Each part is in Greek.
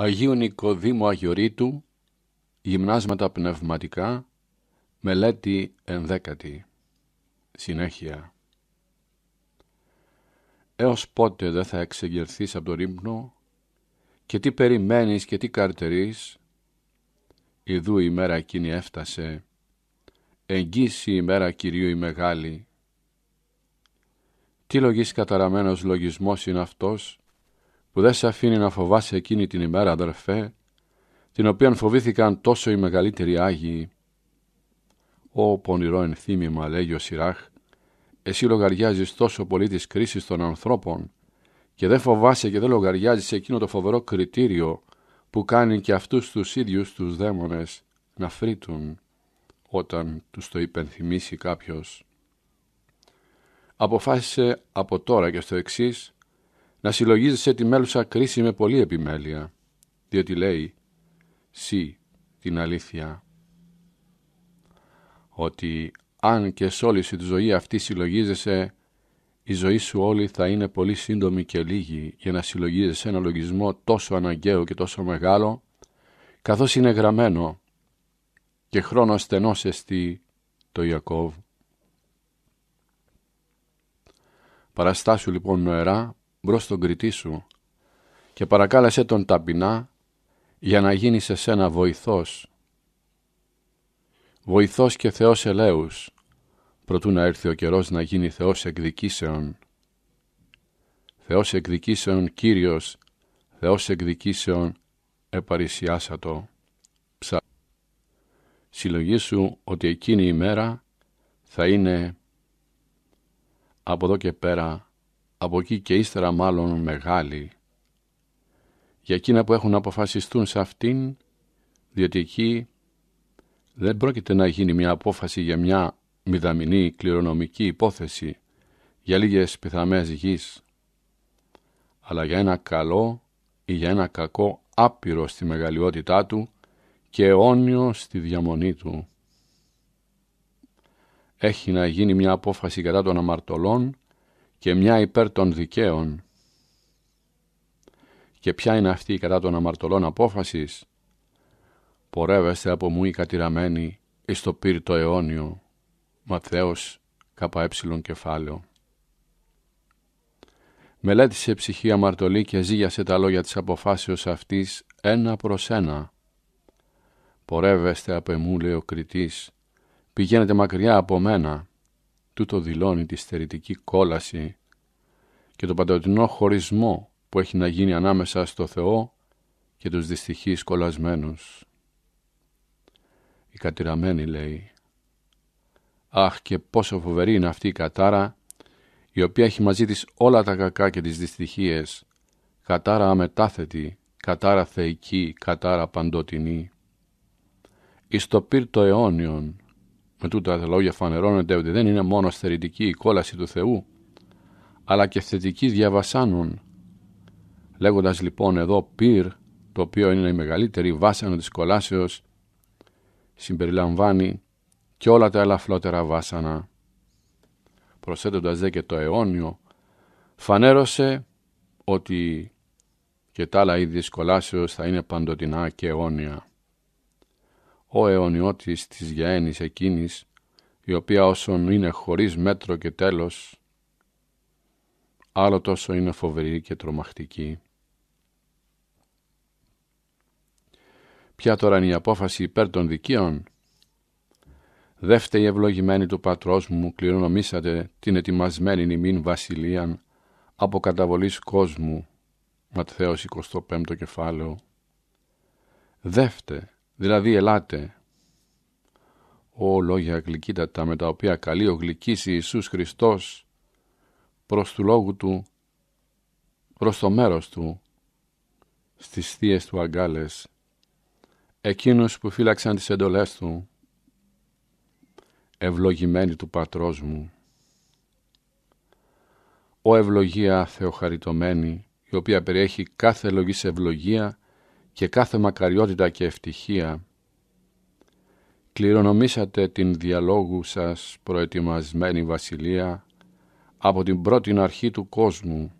Αγίου Νικοδήμου Αγιορείτου, Γυμνάσματα Πνευματικά, Μελέτη Ενδέκατη. Συνέχεια. Έως πότε δεν θα εξεγερθείς από το ύπνο και τι περιμένεις και τι καρτερείς. Ιδού η μέρα εκείνη έφτασε, εγγύσει η μέρα Κυρίου η μεγάλη. Τι λογής καταραμένος λογισμός είναι αυτός που δεν σε αφήνει να φοβάσαι εκείνη την ημέρα, αδερφέ, την οποία φοβήθηκαν τόσο οι μεγαλύτεροι Άγιοι. Ω πονηρό ενθύμημα, λέγει ο Σιράχ, εσύ λογαριάζεις τόσο πολύ τη κρίση των ανθρώπων και δεν φοβάσαι και δεν λογαριάζεις εκείνο το φοβερό κριτήριο που κάνει και αυτούς τους ίδιους τους δαίμονες να φρύτουν όταν τους το υπενθυμίσει κάποιος. Αποφάσισε από τώρα και στο εξής να συλλογίζεσαι τη μέλουσα κρίση με πολλή επιμέλεια, διότι λέει «Συ την αλήθεια» ότι αν και σ' όλη σου τη ζωή αυτή συλλογίζεσαι, η ζωή σου όλη θα είναι πολύ σύντομη και λίγη για να συλλογίζεσαι ένα λογισμό τόσο αναγκαίο και τόσο μεγάλο, καθώς είναι γραμμένο και χρόνο στενός εστί το Ιακώβ. Παραστάσου λοιπόν νοερά μπρος στον κριτή σου και παρακάλεσε τον ταπεινά για να γίνει σε σένα βοηθός. Βοηθός και Θεός ελέους, προτού να έρθει ο καιρός να γίνει Θεός εκδικήσεων. Θεός εκδικήσεων Κύριος, Θεός εκδικήσεων επαρισιάσατο. Ψα... Συλλογή σου ότι εκείνη η μέρα θα είναι από εδώ και πέρα από εκεί και ύστερα μάλλον μεγάλη, για εκείνα που έχουν αποφασιστούν σε αυτήν, διότι εκεί δεν πρόκειται να γίνει μια απόφαση για μια μηδαμινή κληρονομική υπόθεση για λίγες πιθαμές γης, αλλά για ένα καλό ή για ένα κακό άπειρο στη μεγαλειότητά του και αιώνιο στη διαμονή του. Έχει να γίνει μια απόφαση κατά των αμαρτωλών και μια υπέρ των δικαίων. Και ποια είναι αυτή η κατά των αμαρτωλών απόφασης. Πορεύεστε από μου η κατηραμένη, εις το πύρτο αιώνιο. Ματθαίος ΚΕ κεφάλαιο. Μελέτησε ψυχή αμαρτωλή και ζήγιασε τα λόγια της αποφάσεως αυτής ένα προς ένα. Πορεύεστε από εμού λέει ο κριτής, πηγαίνετε μακριά από μένα τούτο δηλώνει τη στερητική κόλαση και το παντοτινό χωρισμό που έχει να γίνει ανάμεσα στο Θεό και τους δυστυχείς κολλασμένους. Η κατηραμένη λέει «Αχ και πόσο φοβερή είναι αυτή η κατάρα η οποία έχει μαζί της όλα τα κακά και τις δυστυχίες, κατάρα αμετάθετη, κατάρα θεϊκή, κατάρα παντοτινή. Εις το πύρτο αιώνιον, με τούτα τα λόγια φανερώνεται ότι δεν είναι μόνο στερητική η κόλαση του Θεού, αλλά και θετική διαβασάνων. Λέγοντας λοιπόν εδώ πυρ, το οποίο είναι η μεγαλύτερη βάσανο της κολάσεως, συμπεριλαμβάνει και όλα τα ελαφλότερα βάσανα. Προσθέτοντας δε και το αιώνιο, φανέρωσε ότι και τα άλλα είδη της κολάσεως θα είναι παντοτινά και αιώνια ο αιωνιώτης της γέννης εκείνης, η οποία όσον είναι χωρίς μέτρο και τέλος, άλλο τόσο είναι φοβερή και τρομακτική. Ποια τώρα είναι η απόφαση υπέρ των δικαίων. Δεύτε η ευλογημένη του πατρός μου, κληρονομήσατε την ετοιμασμένη ημίν βασιλείαν από καταβολής κόσμου. Ματθαίος 25 κεφάλαιο. Δεύτε. Δηλαδή ελάτε, Ω λόγια γλυκύτατα με τα οποία καλεί ο γλυκής Ιησούς Χριστός προς του λόγου Του, προς το μέρος Του, στις θείες Του αγκάλες, εκείνους που φύλαξαν τις εντολές Του, ευλογημένοι του Πατρός μου. Ω ευλογία θεοχαριτωμένη, η οποία περιέχει κάθε λογής ευλογία και κάθε μακαριότητα και ευτυχία. Κληρονομήσατε την διαλόγου σας προετοιμασμένη βασιλεία από την πρώτη αρχή του κόσμου.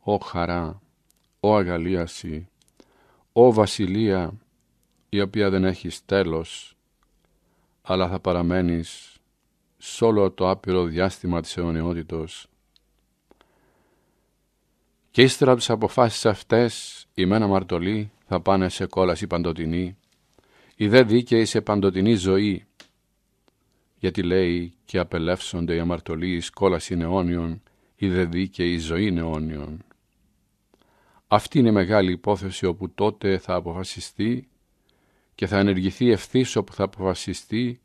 Ω χαρά, ω αγαλίαση, ω βασιλεία, η οποία δεν έχει τέλος, αλλά θα παραμένεις σε όλο το άπειρο διάστημα της αιωνιότητος. Και ύστερα από τις αποφάσεις αυτές, η Μένα Μαρτωλή θα πάνε σε κόλαση παντοτινή, η δε δικαιη σε παντοτινή ζωή. Γιατί λέει και απελεύσονται οι αμαρτωλοί κόλαση αιώνιων, η δε δικαιη ζωή αιώνιων. Αυτή είναι η μεγάλη υπόθεση όπου τότε θα αποφασιστεί και θα ενεργηθεί ευθύς όπου θα αποφασιστεί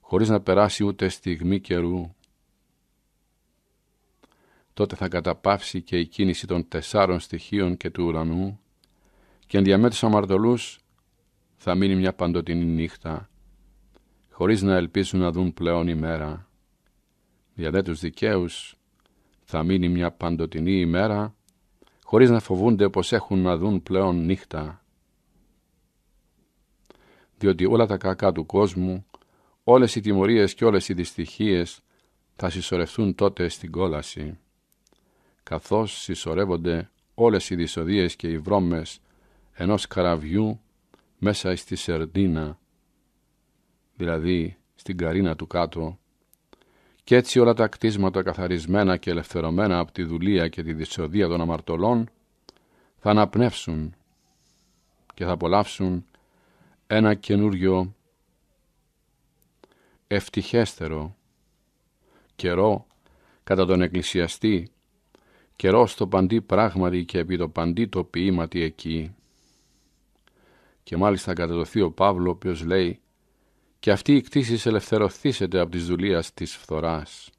χωρίς να περάσει ούτε στιγμή καιρού. Τότε θα καταπαύσει και η κίνηση των τεσσάρων στοιχείων και του ουρανού και ενδιαμέτους αμαρτωλούς θα μείνει μια παντοτινή νύχτα, χωρίς να ελπίσουν να δουν πλέον ημέρα. Για δε τους δικαίους θα μείνει μια παντοτινή ημέρα, χωρίς να φοβούνται πως έχουν να δουν πλέον νύχτα. Διότι όλα τα κακά του κόσμου, όλες οι τιμωρίες και όλες οι δυστυχίες θα συσσωρευτούν τότε στην κόλαση, καθώς συσσωρεύονται όλες οι δυσοδίες και οι βρώμες ενός καραβιού μέσα στη Σερντίνα, δηλαδή στην καρίνα του κάτω, και έτσι όλα τα κτίσματα καθαρισμένα και ελευθερωμένα από τη δουλεία και τη δυσοδεία των αμαρτωλών θα αναπνεύσουν και θα απολαύσουν ένα καινούριο ευτυχέστερο καιρό κατά τον εκκλησιαστή καιρό στο παντί πράγματι και επί το παντί το ποιήματι εκεί. Και μάλιστα κατεδοθεί ο Παύλο, ο οποίος λέει «Και αυτή η κτήση ελευθερωθήσετε από τη δουλείας της φθοράς».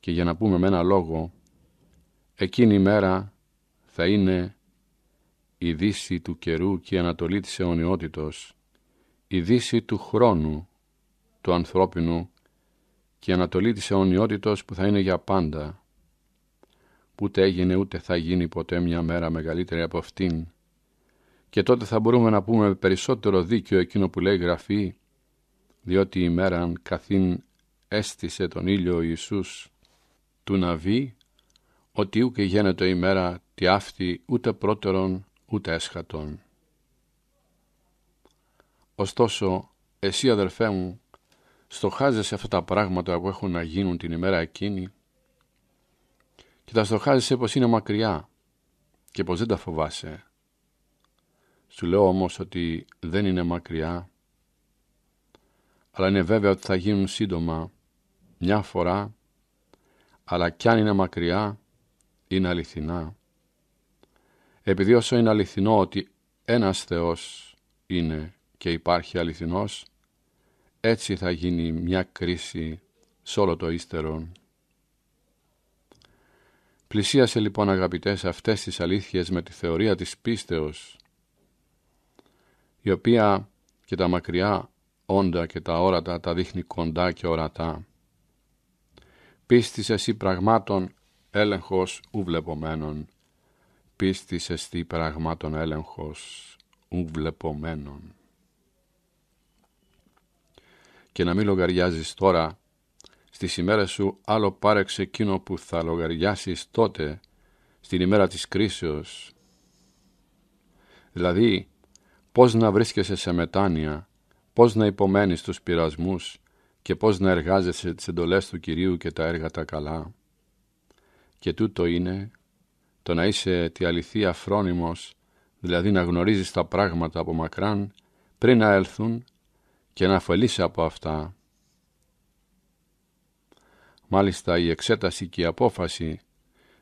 Και για να πούμε με ένα λόγο, εκείνη η μέρα θα είναι η δύση του καιρού και η ανατολή της αιωνιότητος, η δύση του χρόνου του ανθρώπινου και η ανατολή της αιωνιότητος που θα είναι για πάντα, ούτε έγινε ούτε θα γίνει ποτέ μια μέρα μεγαλύτερη από αυτήν, και τότε θα μπορούμε να πούμε περισσότερο δίκιο εκείνο που λέει Γραφή, διότι ημέραν καθήν έστησε τον ήλιο Ιησούς του να βεί, ότι ούκε γένετο ημέρα τη αυτή ούτε πρώτερον ούτε έσχατον. Ωστόσο, εσύ αδερφέ μου, στοχάζεσαι αυτά τα πράγματα που έχουν να γίνουν την ημέρα εκείνη και τα στοχάζεσαι πως είναι μακριά και πως δεν τα φοβάσαι σου λέω όμως ότι δεν είναι μακριά, αλλά είναι βέβαια ότι θα γίνουν σύντομα μια φορά, αλλά κι αν είναι μακριά, είναι αληθινά. Επειδή όσο είναι αληθινό ότι ένας Θεός είναι και υπάρχει αληθινός, έτσι θα γίνει μια κρίση σε όλο το ύστερον. Πλησίασε λοιπόν αγαπητές αυτές τις αλήθειες με τη θεωρία της πίστεως η οποία και τα μακριά όντα και τα όρατα τα δείχνει κοντά και ορατά. Πίστης εσύ πραγμάτων έλεγχος ουβλεπομένων. Πίστης εσύ πραγμάτων έλεγχος ουβλεπομένων. Και να μην λογαριάζεις τώρα στις ημέρες σου άλλο πάρεξε εκείνο που θα λογαριάσεις τότε στην ημέρα της κρίσεως. Δηλαδή πώς να βρίσκεσαι σε μετάνοια, πώς να υπομένεις τους πειρασμούς και πώς να εργάζεσαι τις εντολές του Κυρίου και τα έργα τα καλά. Και τούτο είναι το να είσαι τη αληθεία φρόνιμος, δηλαδή να γνωρίζεις τα πράγματα από μακράν πριν να έλθουν και να αφελείσαι από αυτά. Μάλιστα η εξέταση και η απόφαση,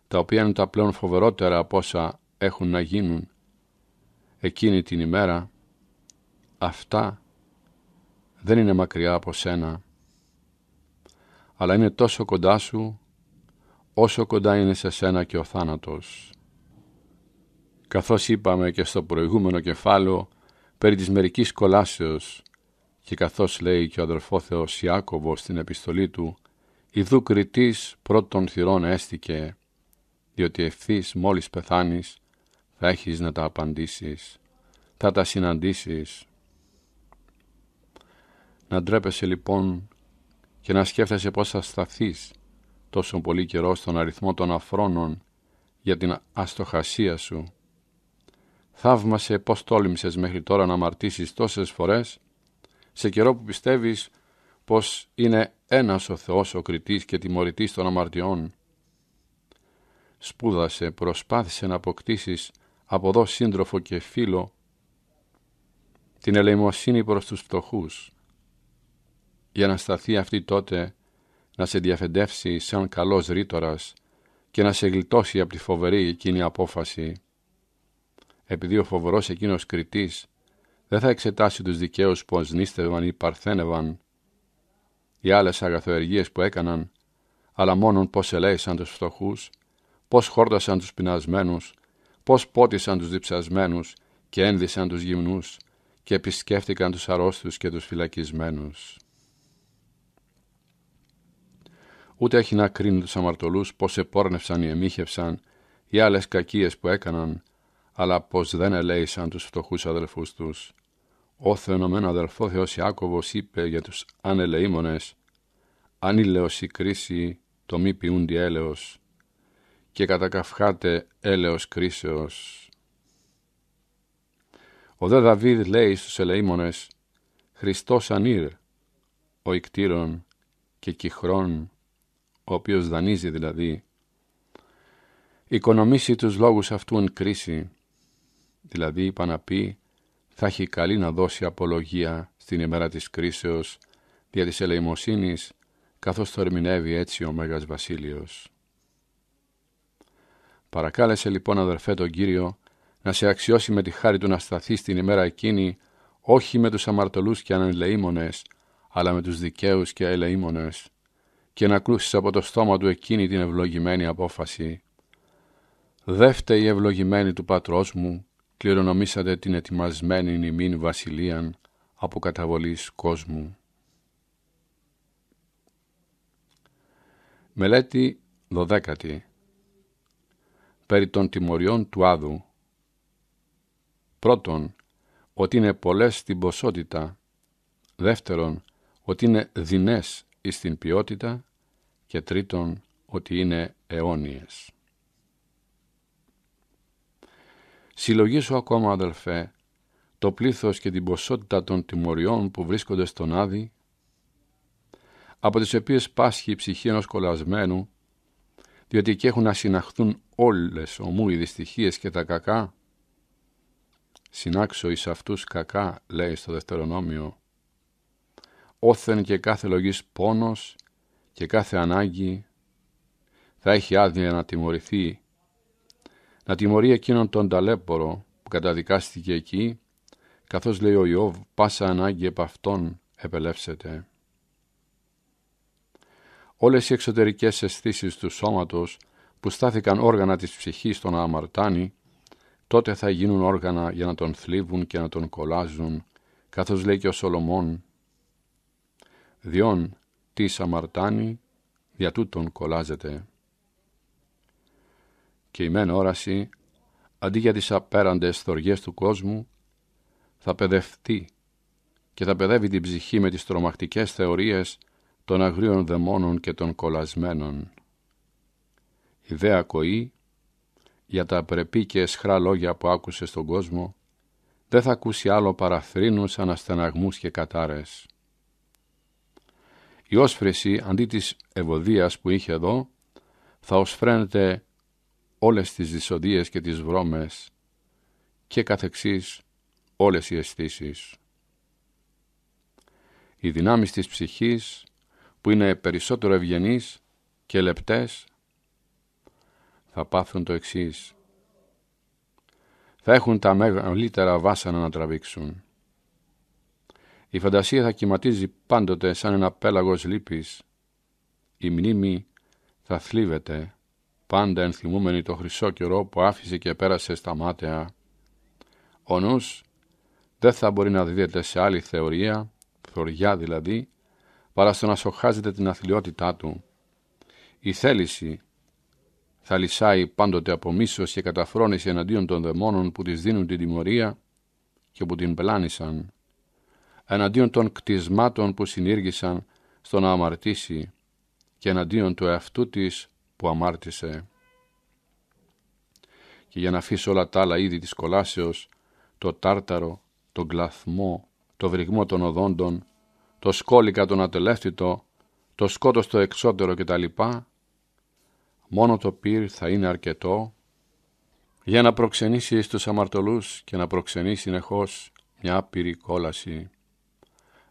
τα οποία είναι τα πλέον φοβερότερα από όσα έχουν να γίνουν, εκείνη την ημέρα αυτά δεν είναι μακριά από σένα αλλά είναι τόσο κοντά σου όσο κοντά είναι σε σένα και ο θάνατος. Καθώς είπαμε και στο προηγούμενο κεφάλαιο περί της μερικής κολάσεως και καθώς λέει και ο αδερφός Θεός Ιάκωβος στην επιστολή του «Ιδού κριτής πρώτων θυρών έστηκε, διότι ευθύς μόλις πεθάνεις θα έχεις να τα απαντήσεις, θα τα συναντήσεις. Να ντρέπεσαι λοιπόν και να σκέφτεσαι πώς θα σταθείς τόσο πολύ καιρό στον αριθμό των αφρόνων για την αστοχασία σου. Θαύμασε πώς τόλμησες μέχρι τώρα να αμαρτήσεις τόσες φορές σε καιρό που πιστεύεις πως είναι ένας ο Θεός ο κριτής και τιμωρητής των αμαρτιών. Σπούδασε, προσπάθησε να αποκτήσεις από εδώ σύντροφο και φίλο, την ελεημοσύνη προς τους φτωχούς, για να σταθεί αυτή τότε να σε διαφεντεύσει σαν καλός ρήτορας και να σε γλιτώσει από τη φοβερή εκείνη απόφαση. Επειδή ο φοβερός εκείνος κριτής δεν θα εξετάσει τους δικαίους που ασνίστευαν ή παρθένευαν οι άλλες αγαθοεργίες που έκαναν, αλλά μόνον πώς ελέησαν τους φτωχούς, πώς χόρτασαν τους πεινασμένους πώς πότισαν τους διψασμένους και ένδυσαν τους γυμνούς και επισκέφτηκαν τους αρρώστους και τους φυλακισμένους. Ούτε έχει να κρίνει τους αμαρτωλούς πώς επόρνευσαν ή εμίχευσαν ή άλλες κακίες που έκαναν, αλλά πως δεν ελέησαν τους φτωχούς αδελφούς τους. Ο θεωμένο αδελφό Θεός Ιάκωβος είπε για τους ανελεήμονες «Αν η κρίση, το μη ποιούντι έλεος» και κατακαυχάται έλεος κρίσεως. Ο δε Δαβίδ λέει στους ελεήμονες «Χριστός ανήρ, ο ικτήρων και κυχρών, ο οποίος δανείζει δηλαδή, οικονομήσει τους λόγους αυτού κρίση, δηλαδή είπα να θα έχει καλή να δώσει απολογία στην ημέρα της κρίσεως δια της ελεημοσύνης, καθώς το ερμηνεύει έτσι ο Μέγας Βασίλειος. Παρακάλεσε λοιπόν αδερφέ τον Κύριο να σε αξιώσει με τη χάρη του να σταθεί την ημέρα εκείνη όχι με τους αμαρτωλούς και ανελεήμονες, αλλά με τους δικαίους και ελεήμονες και να ακούσεις από το στόμα του εκείνη την ευλογημένη απόφαση. Δεύτε η ευλογημένη του πατρός μου, κληρονομήσατε την ετοιμασμένη νημήν βασιλείαν από καταβολής κόσμου. Μελέτη 12 περί των τιμωριών του Άδου. Πρώτον, ότι είναι πολλές στην ποσότητα. Δεύτερον, ότι είναι δεινές εις την ποιότητα. Και τρίτον, ότι είναι αιώνιες. Συλλογίσω ακόμα, αδελφέ, το πλήθος και την ποσότητα των τιμωριών που βρίσκονται στον Άδη, από τις οποίες πάσχει η ψυχή ενός κολλασμένου, διότι εκεί έχουν να συναχθούν όλες ομού οι δυστυχίες και τα κακά. Συνάξω εις αυτούς κακά, λέει στο δευτερονόμιο. Όθεν και κάθε λογής πόνος και κάθε ανάγκη θα έχει άδεια να τιμωρηθεί. Να τιμωρεί εκείνον τον ταλέπορο που καταδικάστηκε εκεί, καθώς λέει ο Ιώβ, πάσα ανάγκη επ' αυτόν επελεύσεται. Όλες οι εξωτερικές αισθήσεις του σώματος που στάθηκαν όργανα της ψυχής των αμαρτάνη, τότε θα γίνουν όργανα για να τον θλίβουν και να τον κολάζουν, καθώς λέει και ο Σολομών, διόν της αμαρτάνη, δια τούτον κολάζεται. Και η μεν όραση, αντί για τις απέραντες θοργές του κόσμου, θα παιδευτεί και θα παιδεύει την ψυχή με τις τρομακτικές θεωρίες των αγρίων δαιμόνων και των κολασμένων η δε ακοή για τα πρεπή και εσχρά λόγια που άκουσε στον κόσμο, δεν θα ακούσει άλλο παρά θρήνους, αναστεναγμούς και κατάρες. Η όσφρηση αντί της ευωδίας που είχε εδώ, θα οσφραίνεται όλες τις δυσοδίες και τις βρώμες και καθεξής όλες οι αισθήσεις. Οι δυνάμεις της ψυχής, που είναι περισσότερο ευγενείς και λεπτές θα πάθουν το εξής. Θα έχουν τα μεγαλύτερα βάσανα να τραβήξουν. Η φαντασία θα κυματίζει πάντοτε σαν ένα πέλαγος λύπης. Η μνήμη θα θλίβεται, πάντα ενθυμούμενη το χρυσό καιρό που άφησε και πέρασε στα μάτια. Ο νους δεν θα μπορεί να δίδεται σε άλλη θεωρία, θωριά δηλαδή, παρά στο να σοχάζεται την αθλειότητά του. Η θέληση θα λυσάει πάντοτε από μίσος και καταφρόνηση εναντίον των δαιμόνων που της δίνουν την τιμωρία και που την πλάνησαν, εναντίον των κτισμάτων που συνήργησαν στο να αμαρτήσει και εναντίον του εαυτού της που αμάρτησε. Και για να αφήσει όλα τα άλλα είδη της κολάσεως, το τάρταρο, τον κλαθμό, το βρυγμό των οδόντων, το σκόλικα τον ατελέφτητο, το σκότος στο εξώτερο κτλ, μόνο το πυρ θα είναι αρκετό για να προξενήσει στους αμαρτωλούς και να προξενεί συνεχώς μια πυρή κόλαση,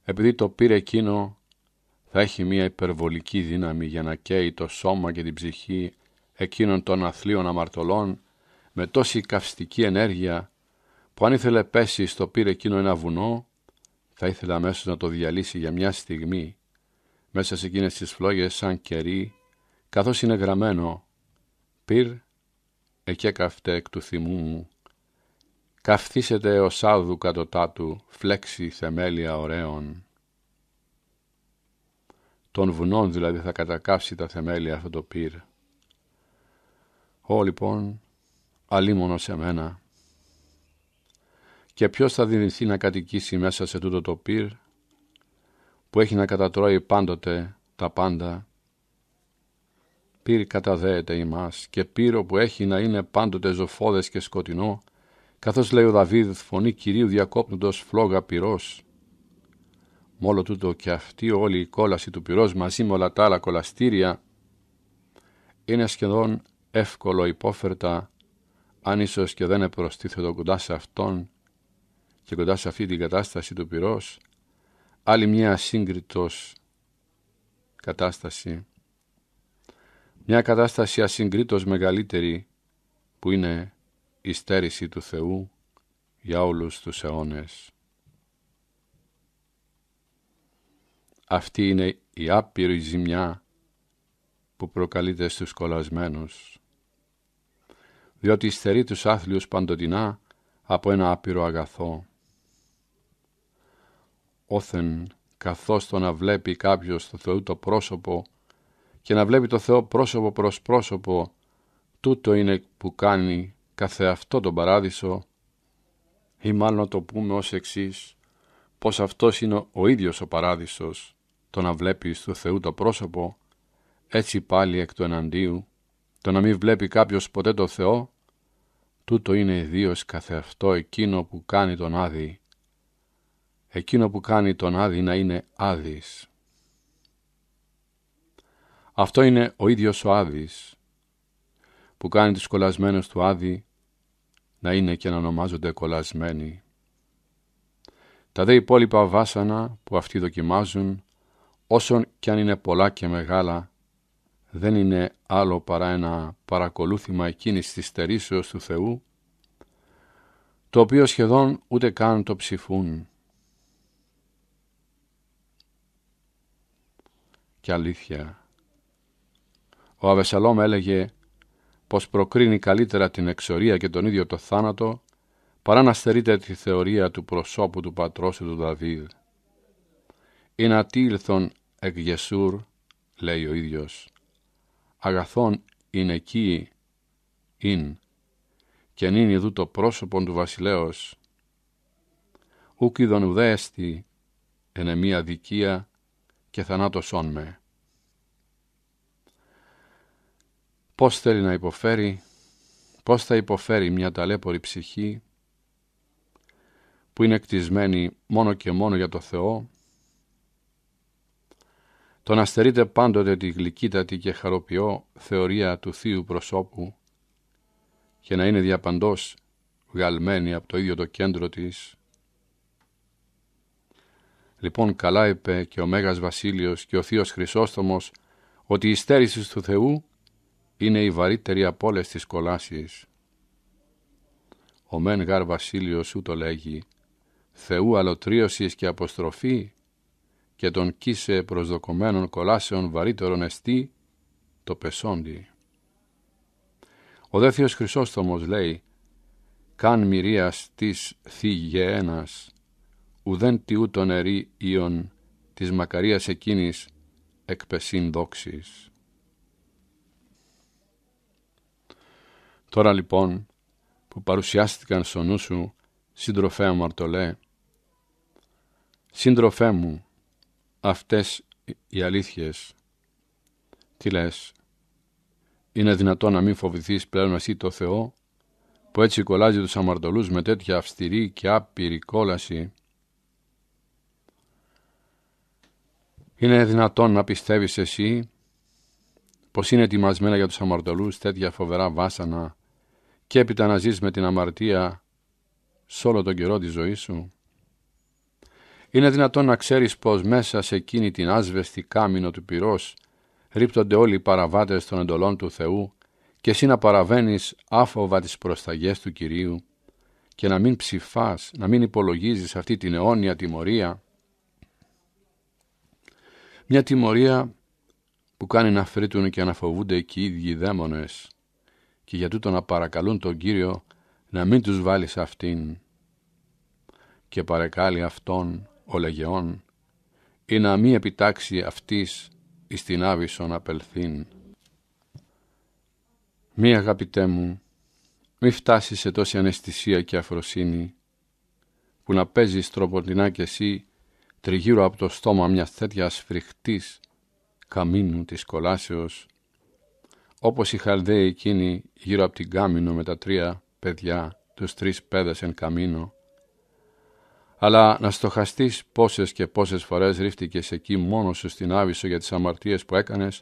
επειδή το πυρ εκείνο θα έχει μια υπερβολική δύναμη για να καίει το σώμα και την ψυχή εκείνων των αθλίων αμαρτωλών με τόση καυστική ενέργεια που αν ήθελε πέσει στο πυρ εκείνο ένα βουνό θα ήθελε αμέσως να το διαλύσει για μια στιγμή μέσα σε εκείνες τις φλόγες σαν κερί καθώς είναι γραμμένο «Πυρ εκέκαυτε εκ του θυμού μου, καυθίσετε ο σάδου κατωτάτου φλέξη θεμέλια ωραίων». Των βουνών δηλαδή θα κατακάψει τα θεμέλια αυτό το πυρ. Ω λοιπόν, αλίμονο σε μένα. Και ποιος θα δυνηθεί να κατοικήσει μέσα σε τούτο το πυρ, που έχει να κατατρώει πάντοτε τα πάντα πύρ καταδέεται ημάς και πύρο που έχει να είναι πάντοτε ζωφόδες και σκοτεινό, καθώς λέει ο Δαβίδ φωνή Κυρίου διακόπτοντος φλόγα πυρός. Μόλο τούτο και αυτή όλη η κόλαση του πυρός μαζί με όλα τα άλλα κολαστήρια είναι σχεδόν εύκολο υπόφερτα αν ίσως και δεν επροστίθετο κοντά σε αυτόν και κοντά σε αυτή την κατάσταση του πυρός άλλη μια σύγκριτος κατάσταση μια κατάσταση ασυγκρίτως μεγαλύτερη που είναι η στέρηση του Θεού για όλους τους αιώνες. Αυτή είναι η άπειρη ζημιά που προκαλείται στους κολασμένους, διότι στερεί τους άθλιους παντοτινά από ένα άπειρο αγαθό. Όθεν, καθώς το να βλέπει κάποιος το Θεού το πρόσωπο και να βλέπει το Θεό πρόσωπο προς πρόσωπο, τούτο είναι που κάνει καθεαυτό τον παράδεισο, ή μάλλον να το πούμε ως εξής, πως αυτός είναι ο ίδιος ο παράδεισος, το να βλέπεις του Θεού το πρόσωπο, έτσι πάλι εκ του εναντίου, το να μην βλέπει κάποιος ποτέ το Θεό, τούτο είναι ιδίως καθεαυτό εκείνο που κάνει τον άδει. Εκείνο που κάνει τον άδει να είναι Άδης. Αυτό είναι ο ίδιος ο Άδης που κάνει τους κολλασμένους του Άδη να είναι και να ονομάζονται κολλασμένοι. Τα δε υπόλοιπα βάσανα που αυτοί δοκιμάζουν, όσον κι αν είναι πολλά και μεγάλα, δεν είναι άλλο παρά ένα παρακολούθημα εκείνης της στερήσεως του Θεού, το οποίο σχεδόν ούτε καν το ψηφούν. Και αλήθεια, ο Αβεσαλόμ έλεγε πως προκρίνει καλύτερα την εξορία και τον ίδιο το θάνατο παρά να στερείται τη θεωρία του προσώπου του πατρός του Δαβίδ. «Είναι ατήλθον εκ Γεσούρ», λέει ο ίδιος, «αγαθόν είναι εκεί, ειν, και νυν ειδού το πρόσωπον του βασιλέως. Ούκ ειδον ουδέστη, ενεμία δικία και θανάτωσόν με». πώς θέλει να υποφέρει, πώς θα υποφέρει μια ταλέπορη ψυχή που είναι κτισμένη μόνο και μόνο για το Θεό, το να στερείται πάντοτε τη γλυκύτατη και χαροποιώ θεωρία του Θείου προσώπου και να είναι διαπαντός βγαλμένη από το ίδιο το κέντρο της. Λοιπόν καλά είπε και ο Μέγας Βασίλειος και ο Θείος Χρυσόστομος ότι η στέρηση του Θεού είναι η βαρύτερη από όλες τις κολάσεις. Ο μεν γαρ βασίλειος σου το λέγει, Θεού αλωτρίωσης και αποστροφή, και τον κίσε προσδοκομένων κολάσεων βαρύτερων εστί, το πεσόντι. Ο δεύτερο Χρυσότομο λέει, «Καν μυρίας της ένας, ουδέν τι το νερή ίον της μακαρίας εκείνης εκπεσίν δόξης». Τώρα λοιπόν που παρουσιάστηκαν στο νου σου, σύντροφέ μου σύντροφέ μου, αυτές οι αλήθειες, τι λες, είναι δυνατόν να μην φοβηθείς πλέον εσύ το Θεό, που έτσι κολλάζει τους αμαρτωλούς με τέτοια αυστηρή και άπειρη κόλαση. Είναι δυνατόν να πιστεύεις εσύ πως είναι ετοιμασμένα για τους αμαρτωλούς τέτοια φοβερά βάσανα και έπειτα να ζεις με την αμαρτία σε όλο τον καιρό της ζωής σου. Είναι δυνατόν να ξέρεις πως μέσα σε εκείνη την άσβεστη κάμινο του πυρός ρίπτονται όλοι οι παραβάτες των εντολών του Θεού και εσύ να παραβαίνεις άφοβα τις προσταγές του Κυρίου και να μην ψηφάς, να μην υπολογίζεις αυτή την αιώνια τιμωρία. Μια τιμωρία που κάνει να φρύτουν και να φοβούνται και οι ίδιοι δαίμονες και για τούτο να παρακαλούν τον Κύριο να μην τους βάλει σε αυτήν. Και παρεκάλει αυτόν ο λεγεών ή να μην επιτάξει αυτής εις την Άβυσσον απελθήν. Μη αγαπητέ μου, μη φτάσεις σε τόση αναισθησία και αφροσύνη που να παίζεις τροποντινά κι εσύ τριγύρω από το στόμα μιας τέτοιας φρικτής καμίνου της κολάσεως όπως οι Χαλδαίοι εκείνοι γύρω από την Κάμινο με τα τρία παιδιά, τους τρεις εν Καμίνο, αλλά να στοχαστείς πόσες και πόσες φορές ρίφτηκες εκεί μόνος σου στην Άβυσσο για τις αμαρτίες που έκανες,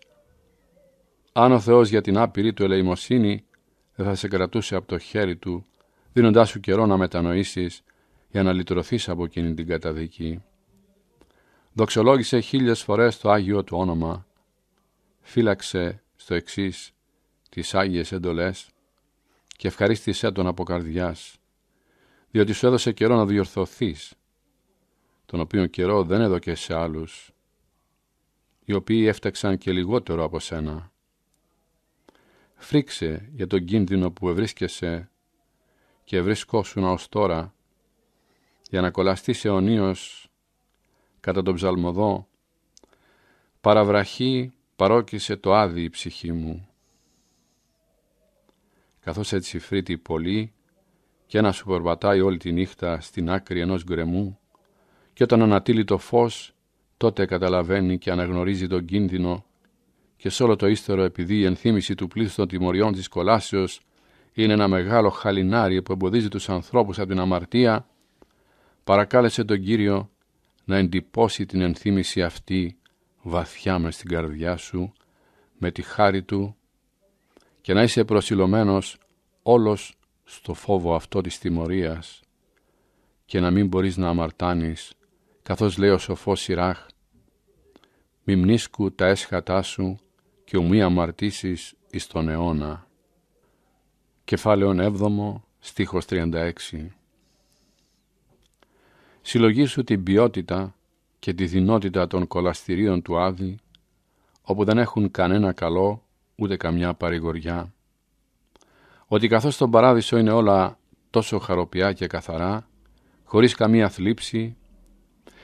αν ο Θεός για την άπειρη του ελεημοσύνη δεν θα σε κρατούσε από το χέρι του, δίνοντάς σου καιρό να μετανοήσεις για να λυτρωθείς από εκείνη την καταδίκη. Δοξολόγησε χίλιες φορές το Άγιο του όνομα, φύλαξε στο εξής τις Άγιες εντολές και ευχαρίστησέ τον από καρδιάς, διότι σου έδωσε καιρό να διορθωθείς, τον οποίο καιρό δεν έδωκε σε άλλους, οι οποίοι έφταξαν και λιγότερο από σένα. Φρίξε για τον κίνδυνο που ευρίσκεσαι και ευρισκόσουν ως τώρα, για να κολλαστείς αιωνίως κατά τον ψαλμοδό, παραβραχή παρόκησε το άδει η ψυχή μου. Καθώς έτσι φρύτει πολύ και να σου περπατάει όλη τη νύχτα στην άκρη ενός γκρεμού και όταν ανατείλει το φως τότε καταλαβαίνει και αναγνωρίζει τον κίνδυνο και σ' όλο το ύστερο επειδή η ενθύμηση του πλήθους των τιμωριών της κολάσεως είναι ένα μεγάλο χαλινάρι που εμποδίζει τους ανθρώπους από την αμαρτία, παρακάλεσε τον Κύριο να εντυπώσει την ενθύμηση αυτή βαθιά μες στην καρδιά σου, με τη χάρη Του και να είσαι προσιλωμένος όλος στο φόβο αυτό της τιμωρίας και να μην μπορείς να αμαρτάνεις, καθώς λέει ο σοφός Σιράχ, μνήσκου τα έσχατά σου και ομοί αμαρτήσεις εις τον αιώνα. Κεφάλαιον 7, στίχος 36 Συλλογήσου την ποιότητα και τη δυνότητα των κολαστηρίων του Άδη, όπου δεν έχουν κανένα καλό ούτε καμιά παρηγοριά. Ότι καθώς στον παράδεισο είναι όλα τόσο χαροπιά και καθαρά, χωρίς καμία θλίψη,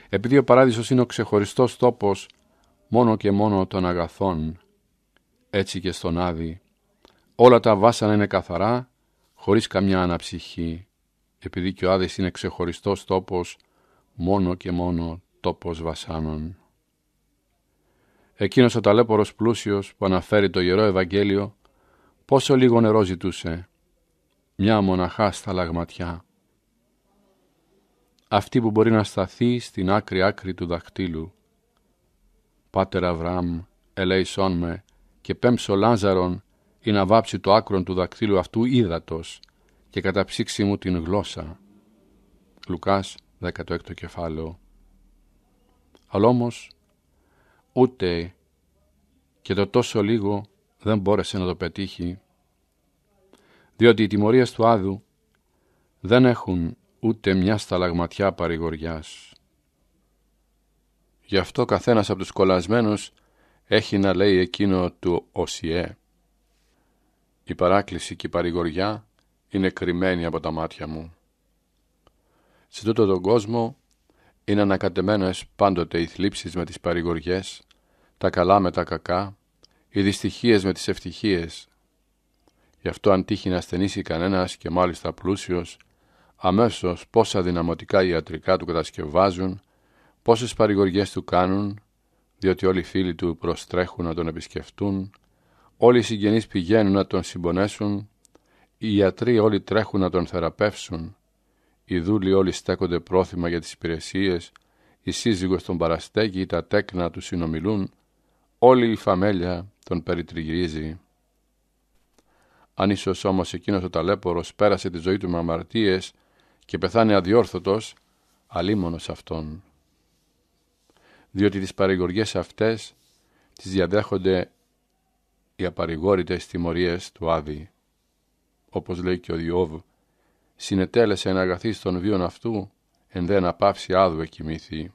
επειδή ο παράδεισος είναι ο ξεχωριστός τόπος μόνο και μόνο των αγαθών, έτσι και στον Άδη, όλα τα βάσανα είναι καθαρά, χωρίς καμιά αναψυχή, επειδή και ο Άδης είναι ξεχωριστός τόπος μόνο και μόνο τόπος βασάνων. Εκείνος ο ταλέπορος πλούσιος που αναφέρει το Ιερό Ευαγγέλιο, πόσο λίγο νερό ζητούσε, μια μοναχά στα λαγματιά. Αυτή που μπορεί να σταθεί στην άκρη-άκρη του δαχτύλου. Πάτερ Αβραάμ, ελέησόν με, και πέμψω Λάζαρον ή να βάψει το άκρον του δακτύλου αυτού ύδατος και καταψύξει μου την γλώσσα. Λουκάς 16 κεφάλαιο αλλά όμως ούτε και το τόσο λίγο δεν μπόρεσε να το πετύχει, διότι οι τιμωρίες του Άδου δεν έχουν ούτε μια σταλαγματιά παρηγοριάς. Γι' αυτό καθένας από τους κολλασμένους έχει να λέει εκείνο του «Οσιέ». Η παράκληση και η παρηγοριά είναι κρυμμένη από τα μάτια μου. Σε τούτο τον κόσμο είναι ανακατεμένες πάντοτε οι θλίψεις με τις παρηγοριές, τα καλά με τα κακά, οι δυστυχίες με τις ευτυχίες. Γι' αυτό αν τύχει να ασθενήσει κανένας και μάλιστα πλούσιος, αμέσως πόσα δυναμωτικά ιατρικά του κατασκευάζουν, πόσες παρηγοριές του κάνουν, διότι όλοι οι φίλοι του προστρέχουν να τον επισκεφτούν, όλοι οι συγγενείς πηγαίνουν να τον συμπονέσουν, οι ιατροί όλοι τρέχουν να τον θεραπεύσουν, οι δούλοι όλοι στέκονται πρόθυμα για τις υπηρεσίες, η σύζυγος τον παραστέκει, τα τέκνα του συνομιλούν, όλη η φαμέλια τον περιτριγυρίζει. Αν ίσως όμως εκείνος ο ταλέπορος πέρασε τη ζωή του με αμαρτίες και πεθάνει αδιόρθωτος, αλίμονος αυτόν. Διότι τις παρηγοριές αυτές τις διαδέχονται οι απαρηγόρητες τιμωρίες του Άδη. Όπως λέει και ο συνετέλεσε να αγαθεί στον βίον αυτού, εν να πάψει άδου εκοιμήθη.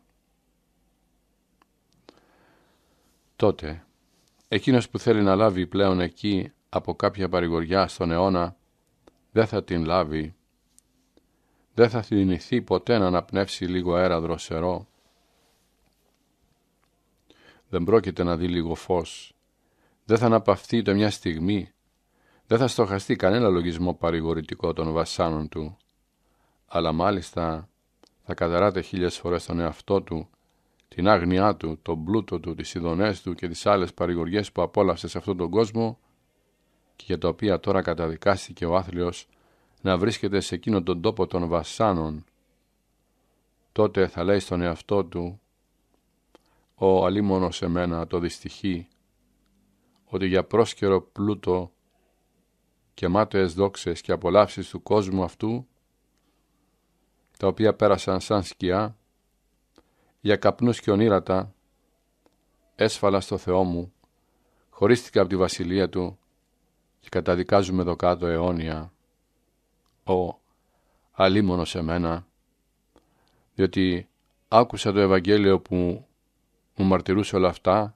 Τότε, εκείνος που θέλει να λάβει πλέον εκεί από κάποια παρηγοριά στον αιώνα, δεν θα την λάβει, δεν θα θυνηθεί ποτέ να αναπνεύσει λίγο αέρα δροσερό. Δεν πρόκειται να δει λίγο φως, δεν θα αναπαυθεί το μια στιγμή δεν θα στοχαστεί κανένα λογισμό παρηγορητικό των βασάνων του, αλλά μάλιστα θα καταράτε χίλιες φορές τον εαυτό του, την άγνοιά του, τον πλούτο του, τις ειδονές του και τις άλλες παρηγοριές που απόλαυσε σε αυτόν τον κόσμο και για τα οποία τώρα καταδικάστηκε ο άθλιος να βρίσκεται σε εκείνον τον τόπο των βασάνων. Τότε θα λέει στον εαυτό του «Ο αλίμονος εμένα το δυστυχεί, ότι για πρόσκαιρο πλούτο και μάταιες δόξες και απολαύσεις του κόσμου αυτού, τα οποία πέρασαν σαν σκιά, για καπνούς και ονείρατα, έσφαλα στο Θεό μου, χωρίστηκα από τη βασιλεία Του και καταδικάζουμε εδώ κάτω αιώνια. ο αλίμονος εμένα. διότι άκουσα το Ευαγγέλιο που μου μαρτυρούσε όλα αυτά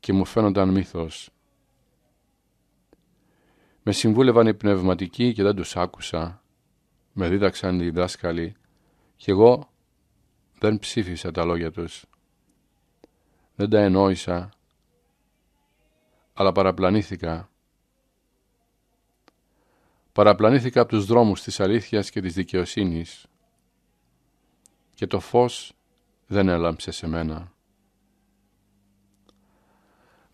και μου φαίνονταν μύθος. Με συμβούλευαν οι πνευματικοί και δεν τους άκουσα. Με δίδαξαν οι δάσκαλοι και εγώ δεν ψήφισα τα λόγια τους. Δεν τα ενόησα, αλλά παραπλανήθηκα. Παραπλανήθηκα από τους δρόμους της αλήθειας και της δικαιοσύνης και το φως δεν έλαμψε σε μένα.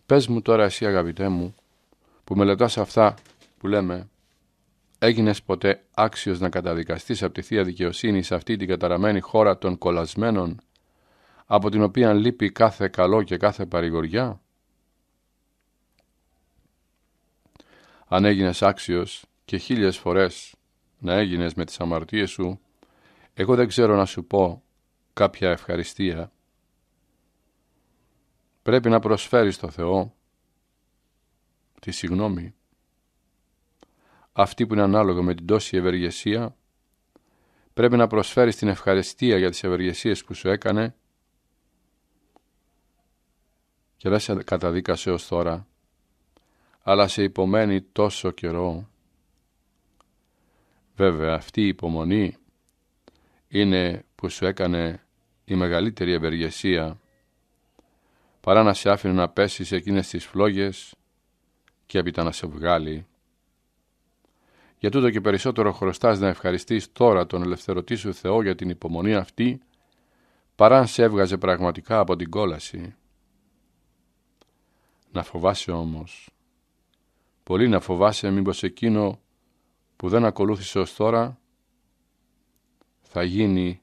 Πες μου τώρα εσύ αγαπητέ μου που μελετάς αυτά που λέμε «Έγινες ποτέ άξιος να καταδικαστείς από τη Θεία Δικαιοσύνη σε αυτή την καταραμένη χώρα των κολασμένων, από την οποία λείπει κάθε καλό και κάθε παρηγοριά» αν έγινες άξιος και χίλιες φορές να έγινες με τις αμαρτίες σου, εγώ δεν ξέρω να σου πω κάποια ευχαριστία. Πρέπει να προσφέρεις στο Θεό τη συγγνώμη αυτή που είναι ανάλογα με την τόση ευεργεσία, πρέπει να προσφέρεις την ευχαριστία για τις ευεργεσίες που σου έκανε και δεν σε καταδίκασε ως τώρα, αλλά σε υπομένει τόσο καιρό. Βέβαια, αυτή η υπομονή είναι που σου έκανε η μεγαλύτερη ευεργεσία, παρά να σε άφηνε να πέσεις εκείνες τις φλόγες και έπειτα να σε βγάλει για τούτο και περισσότερο χρωστάς να ευχαριστείς τώρα τον ελευθερωτή σου Θεό για την υπομονή αυτή, παρά αν σε έβγαζε πραγματικά από την κόλαση. Να φοβάσαι όμως. Πολύ να φοβάσαι μήπως εκείνο που δεν ακολούθησε ως τώρα θα γίνει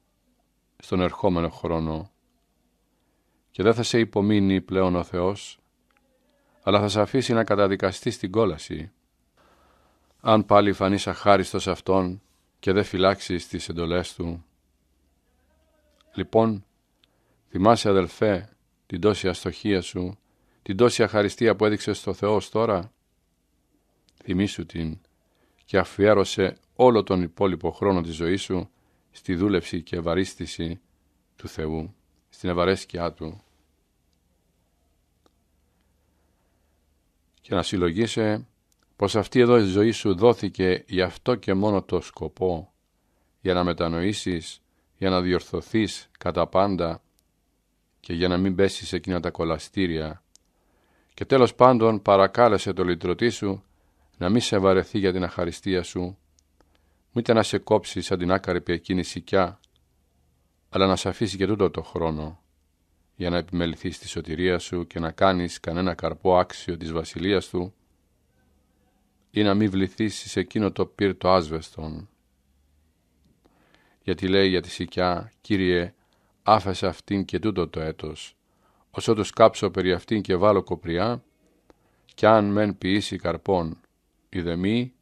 στον ερχόμενο χρόνο και δεν θα σε υπομείνει πλέον ο Θεός αλλά θα σε αφήσει να καταδικαστείς στην κόλαση αν πάλι φανείς αχάριστος αυτόν και δεν φυλάξεις τις εντολές του. Λοιπόν, θυμάσαι αδελφέ την τόση αστοχία σου, την τόση αχαριστία που έδειξες στο Θεό τώρα. Θυμήσου την και αφιέρωσε όλο τον υπόλοιπο χρόνο της ζωής σου στη δούλευση και ευαρίστηση του Θεού, στην ευαρέσκειά Του. Και να συλλογίσαι πως αυτή εδώ η ζωή σου δόθηκε γι' αυτό και μόνο το σκοπό, για να μετανοήσεις, για να διορθωθείς κατά πάντα και για να μην πέσεις σε εκείνα τα κολαστήρια. Και τέλος πάντων παρακάλεσε το λυτρωτή σου να μην σε βαρεθεί για την αχαριστία σου, μήτε να σε κόψει σαν την άκαρπη εκείνη σικιά, αλλά να σε αφήσει και τούτο το χρόνο, για να επιμεληθείς τη σωτηρία σου και να κάνεις κανένα καρπό άξιο της βασιλείας του, ή να μη βληθήσει σε εκείνο το πύρτο άσβεστον. Γιατί λέει για τη σικιά, Κύριε, άφεσε αυτήν και τούτο το έτος, Όσο το κάψω περί αυτήν και βάλω κοπριά, κι αν μεν ποιήσει καρπών, η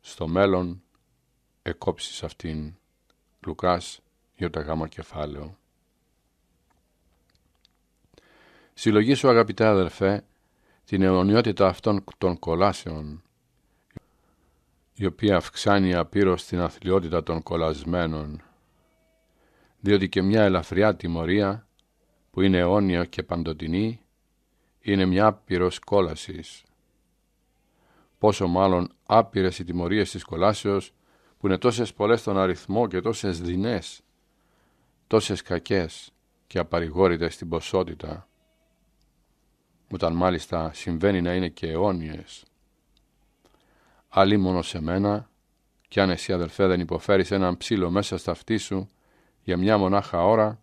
στο μέλλον εκόψεις αυτήν. Λουκάς, γαμο κεφάλαιο. Συλλογή σου αγαπητέ αδερφέ, την αιωνιότητα αυτών των κολάσεων, η οποία αυξάνει απείρως την αθλειότητα των κολασμένων, διότι και μια ελαφριά τιμωρία, που είναι αιώνια και παντοτινή, είναι μια άπειρος κόλασης. Πόσο μάλλον άπειρες οι τιμωρίες της κολάσεως, που είναι τόσες πολλές στον αριθμό και τόσες δεινές, τόσες κακές και απαρηγόρητες στην ποσότητα όταν μάλιστα συμβαίνει να είναι και αιώνιες. Αλλή μόνο σε μένα, κι αν εσύ αδελφέ δεν υποφέρεις έναν ψήλο μέσα στα αυτή σου για μια μονάχα ώρα,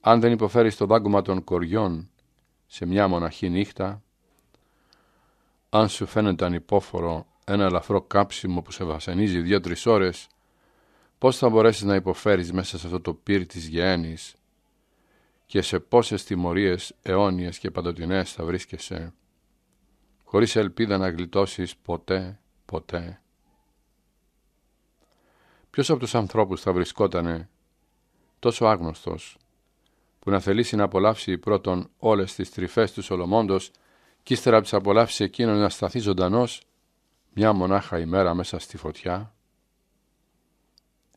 αν δεν υποφέρεις το δάγκωμα των κοριών σε μια μοναχή νύχτα, αν σου φαίνεται ανυπόφορο ένα ελαφρό κάψιμο που σε βασανίζει δύο-τρεις ώρες, πώς θα μπορέσεις να υποφέρεις μέσα σε αυτό το πύρ της γέννης και σε πόσες τιμωρίες αιώνιες και παντοτινές θα βρίσκεσαι, χωρίς ελπίδα να γλιτώσεις ποτέ, ποτέ. Ποιος από τους ανθρώπους θα βρισκότανε τόσο άγνωστος, που να θελήσει να απολαύσει πρώτον όλες τις τρυφές του Σολομόντος και ύστερα από τις απολαύσεις να σταθεί ζωντανός μια μονάχα ημέρα μέσα στη φωτιά.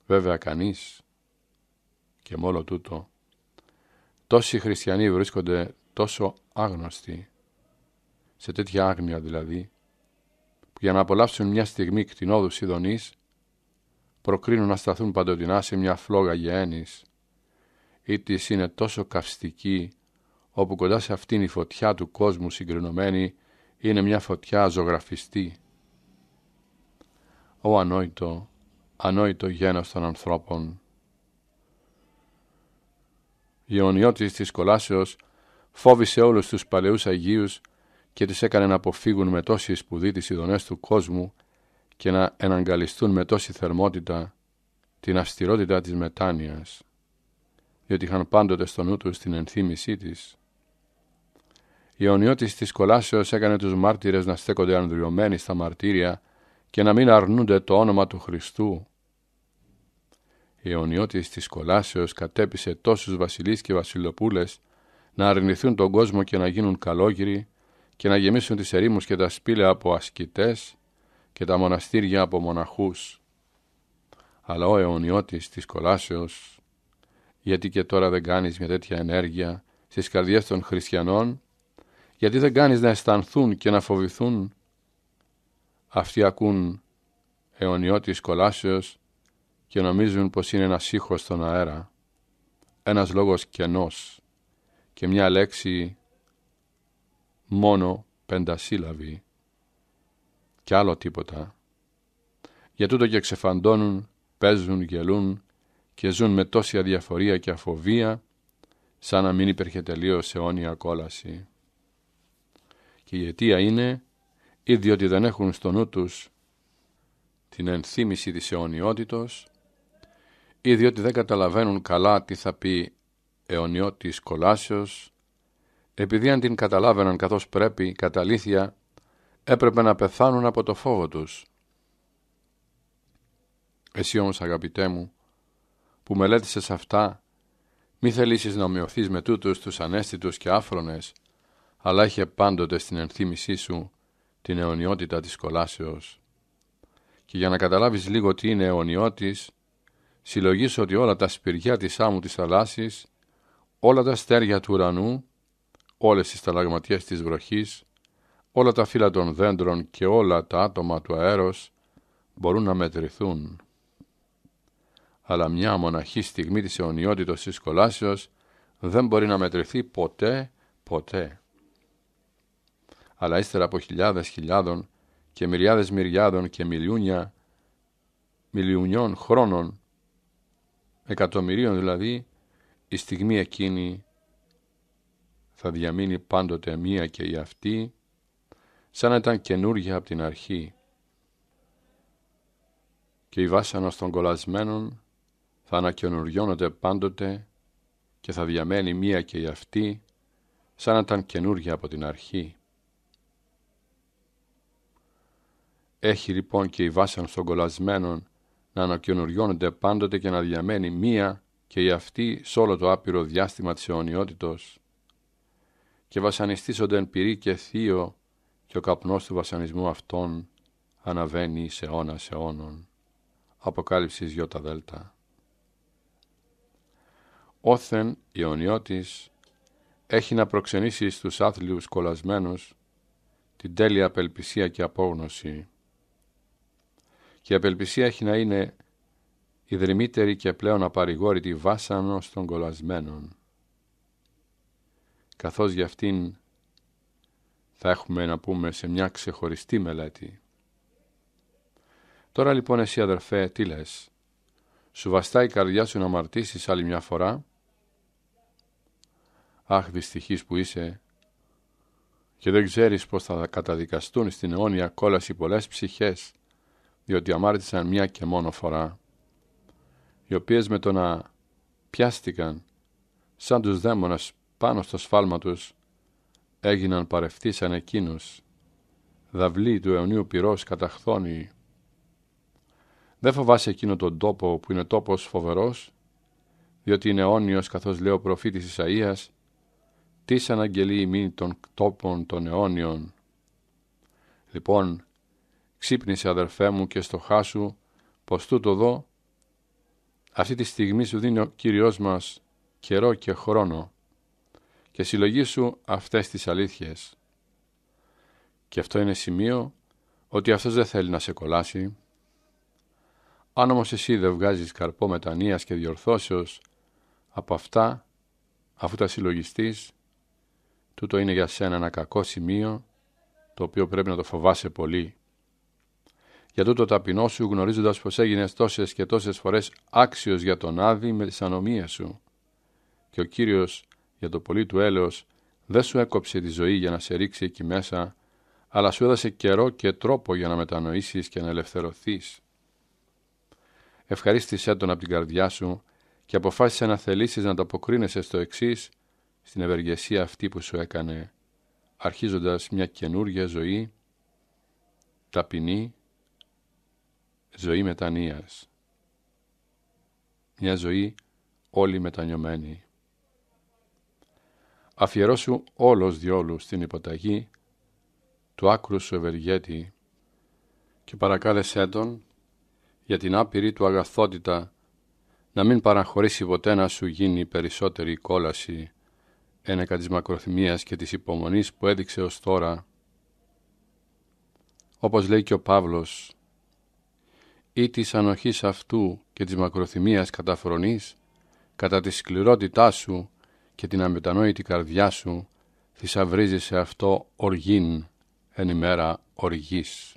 Βέβαια κανείς και μόνο τούτο Τόσοι χριστιανοί βρίσκονται τόσο άγνωστοι, σε τέτοια άγνοια δηλαδή, που για να απολαύσουν μια στιγμή κτηνόδου ειδονής, προκρίνουν να σταθούν παντοτινά σε μια φλόγα γεένης, ή της είναι τόσο καυστική, όπου κοντά σε αυτήν η φωτιά του κόσμου συγκρινωμένη είναι μια φωτιά ζωγραφιστή. Ο ανόητο, ανόητο γένος των ανθρώπων, η αιωνιώτης της κολάσεως φόβησε όλους τους παλαιούς Αγίους και τις έκανε να αποφύγουν με τόση σπουδή τις ειδονές του κόσμου και να εναγκαλιστούν με τόση θερμότητα την αυστηρότητα της μετάνοιας, διότι είχαν πάντοτε στο νου τους την ενθύμησή της. Η αιωνιώτης της κολάσεως έκανε τους μάρτυρες να στέκονται ανδριωμένοι στα μαρτύρια και να μην αρνούνται το όνομα του Χριστού η αιωνιώτης της κολάσεως κατέπισε τόσους βασιλείς και βασιλοπούλες να αρνηθούν τον κόσμο και να γίνουν καλόγυροι και να γεμίσουν τις ερήμους και τα σπήλαια από ασκητές και τα μοναστήρια από μοναχούς. Αλλά ο αιωνιώτης της κολάσεως, γιατί και τώρα δεν κάνεις μια τέτοια ενέργεια στις καρδιές των χριστιανών, γιατί δεν κάνεις να αισθανθούν και να φοβηθούν. Αυτοί ακούν αιωνιώτης κολάσεως και νομίζουν πως είναι ένας ήχος στον αέρα, ένας λόγος κενός και μια λέξη μόνο πεντασύλλαβη και άλλο τίποτα. Για τούτο και ξεφαντώνουν, παίζουν, γελούν και ζουν με τόση αδιαφορία και αφοβία σαν να μην υπήρχε τελείως αιώνια κόλαση. Και η αιτία είναι ή διότι δεν έχουν στο νου τους την ενθύμηση της αιωνιότητος ή διότι δεν καταλαβαίνουν καλά τι θα πει αιωνιώτης κολάσεως, επειδή αν την καταλάβαιναν καθώς πρέπει κατά αλήθεια, έπρεπε να πεθάνουν από το φόβο τους. Εσύ όμως αγαπητέ μου, που μελέτησες αυτά, μη θελήσεις να ομοιωθείς με τούτους τους ανέστητους και άφρονες, αλλά είχε πάντοτε στην ενθύμησή σου την αιωνιότητα της κολάσεως. Και για να καταλάβεις λίγο τι είναι αιωνιώτης, Συλλογίσω ότι όλα τα σπηριά της άμμου της θαλάσσης, όλα τα στέρια του ουρανού, όλες οι σταλαγματιές της βροχής, όλα τα φύλλα των δέντρων και όλα τα άτομα του αέρος μπορούν να μετρηθούν. Αλλά μια μοναχή στιγμή της αιωνιότητος της κολάσεως δεν μπορεί να μετρηθεί ποτέ, ποτέ. Αλλά ύστερα από χιλιάδες χιλιάδων και μυριάδες μυριάδων και μιλιούνια, μιλιουνιών χρόνων εκατομμυρίων δηλαδή, η στιγμή εκείνη θα διαμείνει πάντοτε μία και η αυτή, σαν να ήταν καινούργια από την αρχή. Και η βάσανος των κολλασμένων θα ανακαινουριώνονται πάντοτε και θα διαμένει μία και η αυτή, σαν να ήταν καινούργια από την αρχή. Έχει λοιπόν και η βάσανος των κολλασμένων να ανακαινουριώνεται πάντοτε και να διαμένει μία και η αυτή σε όλο το άπειρο διάστημα της αιωνιότητος και βασανιστήσονται εν πυρή και θείο και ο καπνός του βασανισμού αυτών αναβαίνει σε αιώνα σε αιώνων. Αποκάλυψης Ιώτα Δέλτα. Όθεν η αιωνιώτης έχει να προξενήσει στους άθλιους κολασμένους την τέλεια απελπισία και απόγνωση και η απελπισία έχει να είναι ιδρυμύτερη και πλέον απαρηγόρητη βάσανο των κολασμένων. Καθώς για αυτήν θα έχουμε να πούμε σε μια ξεχωριστή μελέτη. Τώρα λοιπόν εσύ αδερφέ τι λες, σου βαστά η καρδιά σου να μαρτήσεις άλλη μια φορά, αχ δυστυχής που είσαι και δεν ξέρεις πως θα καταδικαστούν στην αιώνια κόλαση πολλές ψυχές διότι αμάρτησαν μια και μόνο φορά, οι οποίες με το να πιάστηκαν σαν τους δαίμονες πάνω στο σφάλμα τους, έγιναν σαν εκείνους, δαυλοί του αιωνίου πυρός καταχθόνοι. Δεν φοβάσαι εκείνο τον τόπο που είναι τόπος φοβερός, διότι είναι αιώνιος καθώς λέει ο προφήτης Ισαΐας, «Τις αναγγελεί μήν των τόπων των αιώνιων». Λοιπόν, Ξύπνησε αδερφέ μου και στο χάσου πως τούτο δω αυτή τη στιγμή σου δίνει ο Κύριος μας καιρό και χρόνο και σου αυτές τις αλήθειες. Και αυτό είναι σημείο ότι αυτός δεν θέλει να σε κολλάσει. Αν όμως εσύ δεν βγάζεις καρπό μετανοίας και διορθώσεως από αυτά, αφού τα συλλογιστείς, τούτο είναι για σένα ένα κακό σημείο, το οποίο πρέπει να το φοβάσαι πολύ για τούτο ταπεινό σου γνωρίζοντας πως έγινες τόσες και τόσες φορές άξιος για τον Άδη με τις ανομίες σου. Και ο Κύριος για το πολύ του έλεος δεν σου έκοψε τη ζωή για να σε ρίξει εκεί μέσα, αλλά σου έδωσε καιρό και τρόπο για να μετανοήσεις και να ελευθερωθείς. Ευχαρίστησέ τον από την καρδιά σου και αποφάσισε να θελήσεις να το αποκρίνεσαι στο εξής στην ευεργεσία αυτή που σου έκανε, αρχίζοντας μια καινούργια ζωή, ταπεινή ζωή μετανοίας. Μια ζωή όλη μετανιωμένη. Αφιερώσου όλος διόλου στην υποταγή του άκρου σου ευεργέτη και παρακάλεσέ τον για την άπειρη του αγαθότητα να μην παραχωρήσει ποτέ να σου γίνει περισσότερη κόλαση ένεκα της μακροθυμίας και της υπομονής που έδειξε ως τώρα. Όπως λέει και ο Παύλος ή της ανοχής αυτού και της μακροθυμίας καταφρονής, κατά τη σκληρότητά σου και την αμετανόητη καρδιά σου, θησαυρίζει σε αυτό οργήν εν ημέρα οργής.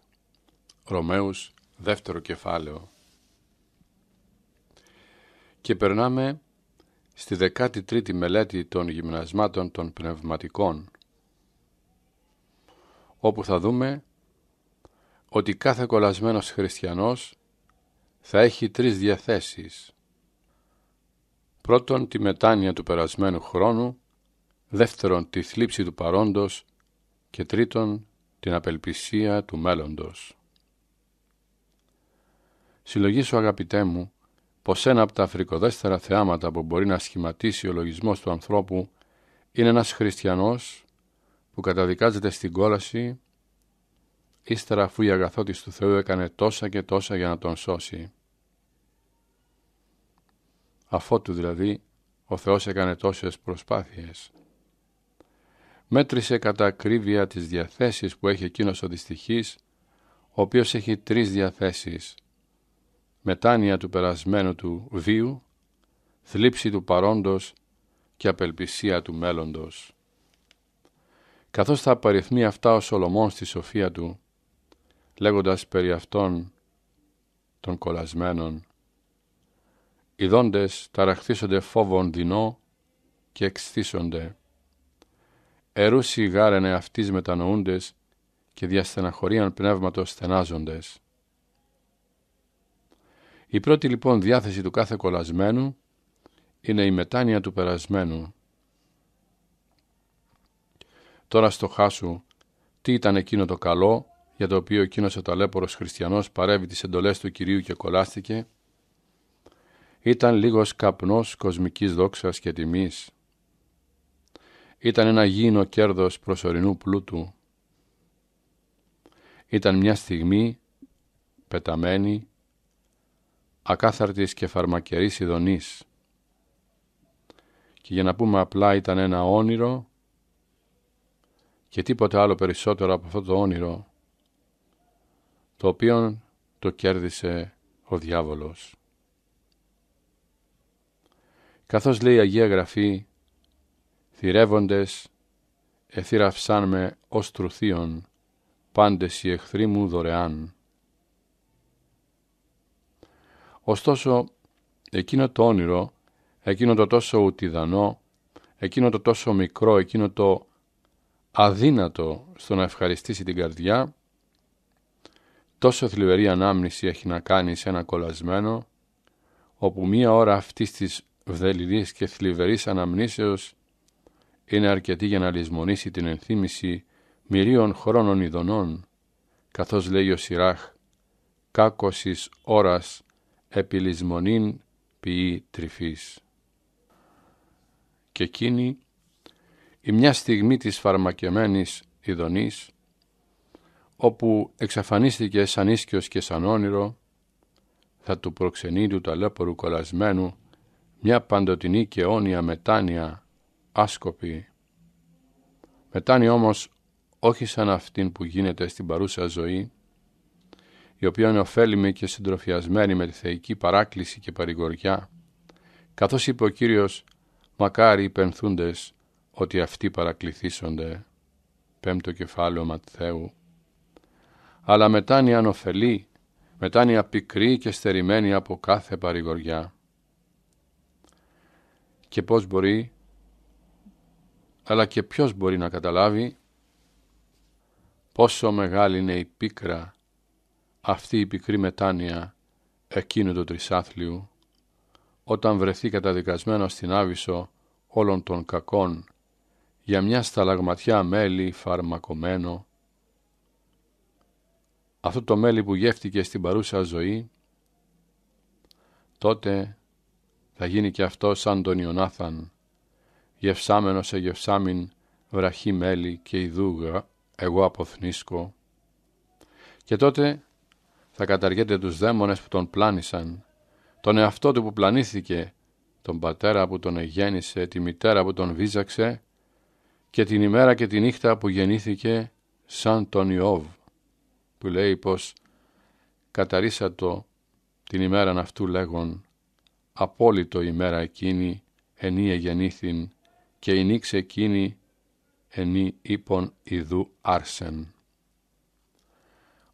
Ρωμαίους, δεύτερο κεφάλαιο. Και περνάμε στη δεκάτη τρίτη μελέτη των γυμνασμάτων των πνευματικών, όπου θα δούμε ότι κάθε κολλασμένος χριστιανός θα έχει τρεις διαθέσεις. Πρώτον, τη μετάνοια του περασμένου χρόνου, δεύτερον, τη θλίψη του παρόντος και τρίτον, την απελπισία του μέλλοντος. Συλλογήσου αγαπητέ μου, πως ένα από τα αφρικοδέστερα θεάματα που μπορεί να σχηματίσει ο λογισμός του ανθρώπου είναι ένας χριστιανός που καταδικάζεται στην κόλαση ύστερα αφού η αγαθότης του Θεού έκανε τόσα και τόσα για να τον σώσει αφότου δηλαδή ο Θεός έκανε τόσες προσπάθειες. Μέτρησε κατά ακρίβεια τις διαθέσεις που έχει εκείνος ο δυστυχής, ο οποίος έχει τρεις διαθέσεις. Μετάνοια του περασμένου του βίου, θλίψη του παρόντος και απελπισία του μέλλοντος. Καθώς θα απαριθμεί αυτά ο Σολομών στη σοφία του, λέγοντας περί αυτών των κολλασμένων, οι δόντες ταραχθίσονται φόβον δεινό και εξθίσονται. Ερούσι γάρενε αυτής μετανοούντες και διαστεναχωρίαν πνεύματος στενάζοντες. Η πρώτη λοιπόν διάθεση του κάθε κολασμένου είναι η μετάνοια του περασμένου. Τώρα στο χάσου, τι ήταν εκείνο το καλό, για το οποίο εκείνος ο ταλέπορος χριστιανός παρέβει τις εντολές του Κυρίου και κολλάστηκε, ήταν λίγος καπνός κοσμικής δόξας και τιμής. Ήταν ένα γήινο κέρδος προσωρινού πλούτου. Ήταν μια στιγμή πεταμένη, ακάθαρτης και φαρμακερής ειδονής. Και για να πούμε απλά ήταν ένα όνειρο και τίποτα άλλο περισσότερο από αυτό το όνειρο, το οποίο το κέρδισε ο διάβολος. Καθώς λέει η Αγία Γραφή, θυρεύοντες εθύραυσαν με ως τρουθίον, πάντες οι εχθροί μου δωρεάν. Ωστόσο, εκείνο το όνειρο, εκείνο το τόσο ουτιδανό, εκείνο το τόσο μικρό, εκείνο το αδύνατο στο να ευχαριστήσει την καρδιά, τόσο θλιβερή ανάμνηση έχει να κάνει σε ένα κολλασμένο, όπου μία ώρα αυτής της βδελιλής και θλιβερής αναμνήσεως είναι αρκετή για να λησμονήσει την ενθύμηση μυρίων χρόνων ειδονών, καθώς λέει ο Σιράχ, κάκωσης ώρας επιλυσμονήν ποιή τρυφής. Και εκείνη, η μια στιγμή της φαρμακεμένης ειδονής, όπου εξαφανίστηκε σαν ίσκιος και σαν όνειρο, θα του προξενεί του ταλέπορου κολασμένου, μια παντοτινή και αιώνια μετάνοια άσκοπη. Μετάνοια όμως όχι σαν αυτήν που γίνεται στην παρούσα ζωή, η οποία είναι ωφέλιμη και συντροφιασμένη με τη θεϊκή παράκληση και παρηγοριά, καθώς είπε ο Κύριος «Μακάρι πενθούντες, ότι αυτοί παρακληθήσονται» πέμπτο κεφάλαιο Ματθαίου. Αλλά μετάνοια ανοφελή, μετάνοια πικρή και στερημένη από κάθε παρηγοριά και πώς μπορεί, αλλά και ποιος μπορεί να καταλάβει πόσο μεγάλη είναι η πίκρα, αυτή η πικρή μετάνοια εκείνου του τρισάθλιου, όταν βρεθεί καταδικασμένος στην Άβυσσο όλων των κακών για μια σταλαγματιά μέλι φαρμακομένο, αυτό το μέλι που γεύτηκε στην παρούσα ζωή, τότε θα γίνει και αυτό σαν τον Ιωνάθαν. σε γευσάμιν βραχή μέλη και δούγα εγώ αποθνίσκω. Και τότε θα καταργέται τους δαίμονες που τον πλάνησαν, τον εαυτό του που πλανήθηκε, τον πατέρα που τον εγέννησε, τη μητέρα που τον βίζαξε και την ημέρα και τη νύχτα που γεννήθηκε σαν τον Ιώβ, που λέει πως καταρίσατο την ημέραν αυτού λέγον απόλυτο ημέρα εκείνη ενή εγεννήθην και η νύξ εκείνη ενή ύπον ιδού άρσεν.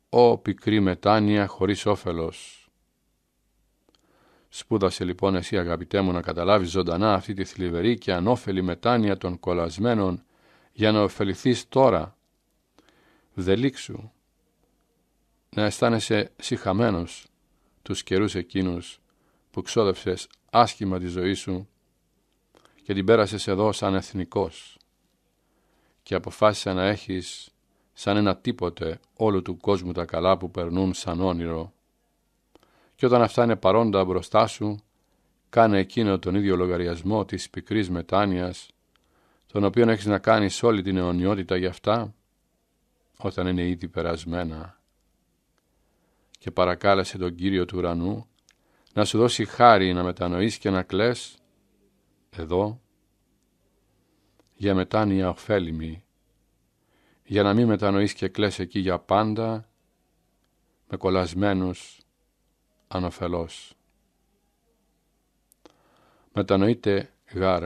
Ω πικρή μετάνοια χωρίς όφελος. Σπούδασε λοιπόν εσύ αγαπητέ μου να καταλάβεις ζωντανά αυτή τη θλιβερή και ανώφελη μετάνοια των κολασμένων για να ωφεληθείς τώρα. Δελήξου να αισθάνεσαι συχαμένος τους καιρούς εκείνους που ξόδευσες άσχημα τη ζωή σου και την πέρασες εδώ σαν εθνικός και αποφάσισα να έχεις σαν ένα τίποτε όλου του κόσμου τα καλά που περνούν σαν όνειρο και όταν αυτά είναι παρόντα μπροστά σου κάνε εκείνο τον ίδιο λογαριασμό της πικρής μετάνοιας τον οποίο έχεις να κάνεις όλη την αιωνιότητα για αυτά όταν είναι ήδη περασμένα και παρακάλεσε τον Κύριο του ουρανού να σου δώσει χάρη να μετανοείς και να κλαις εδώ για μετάνοια ωφέλιμη, για να μην μετανοείς και κλαις εκεί για πάντα με κολλασμένους ανοφελώς. Μετανοείται γάρ,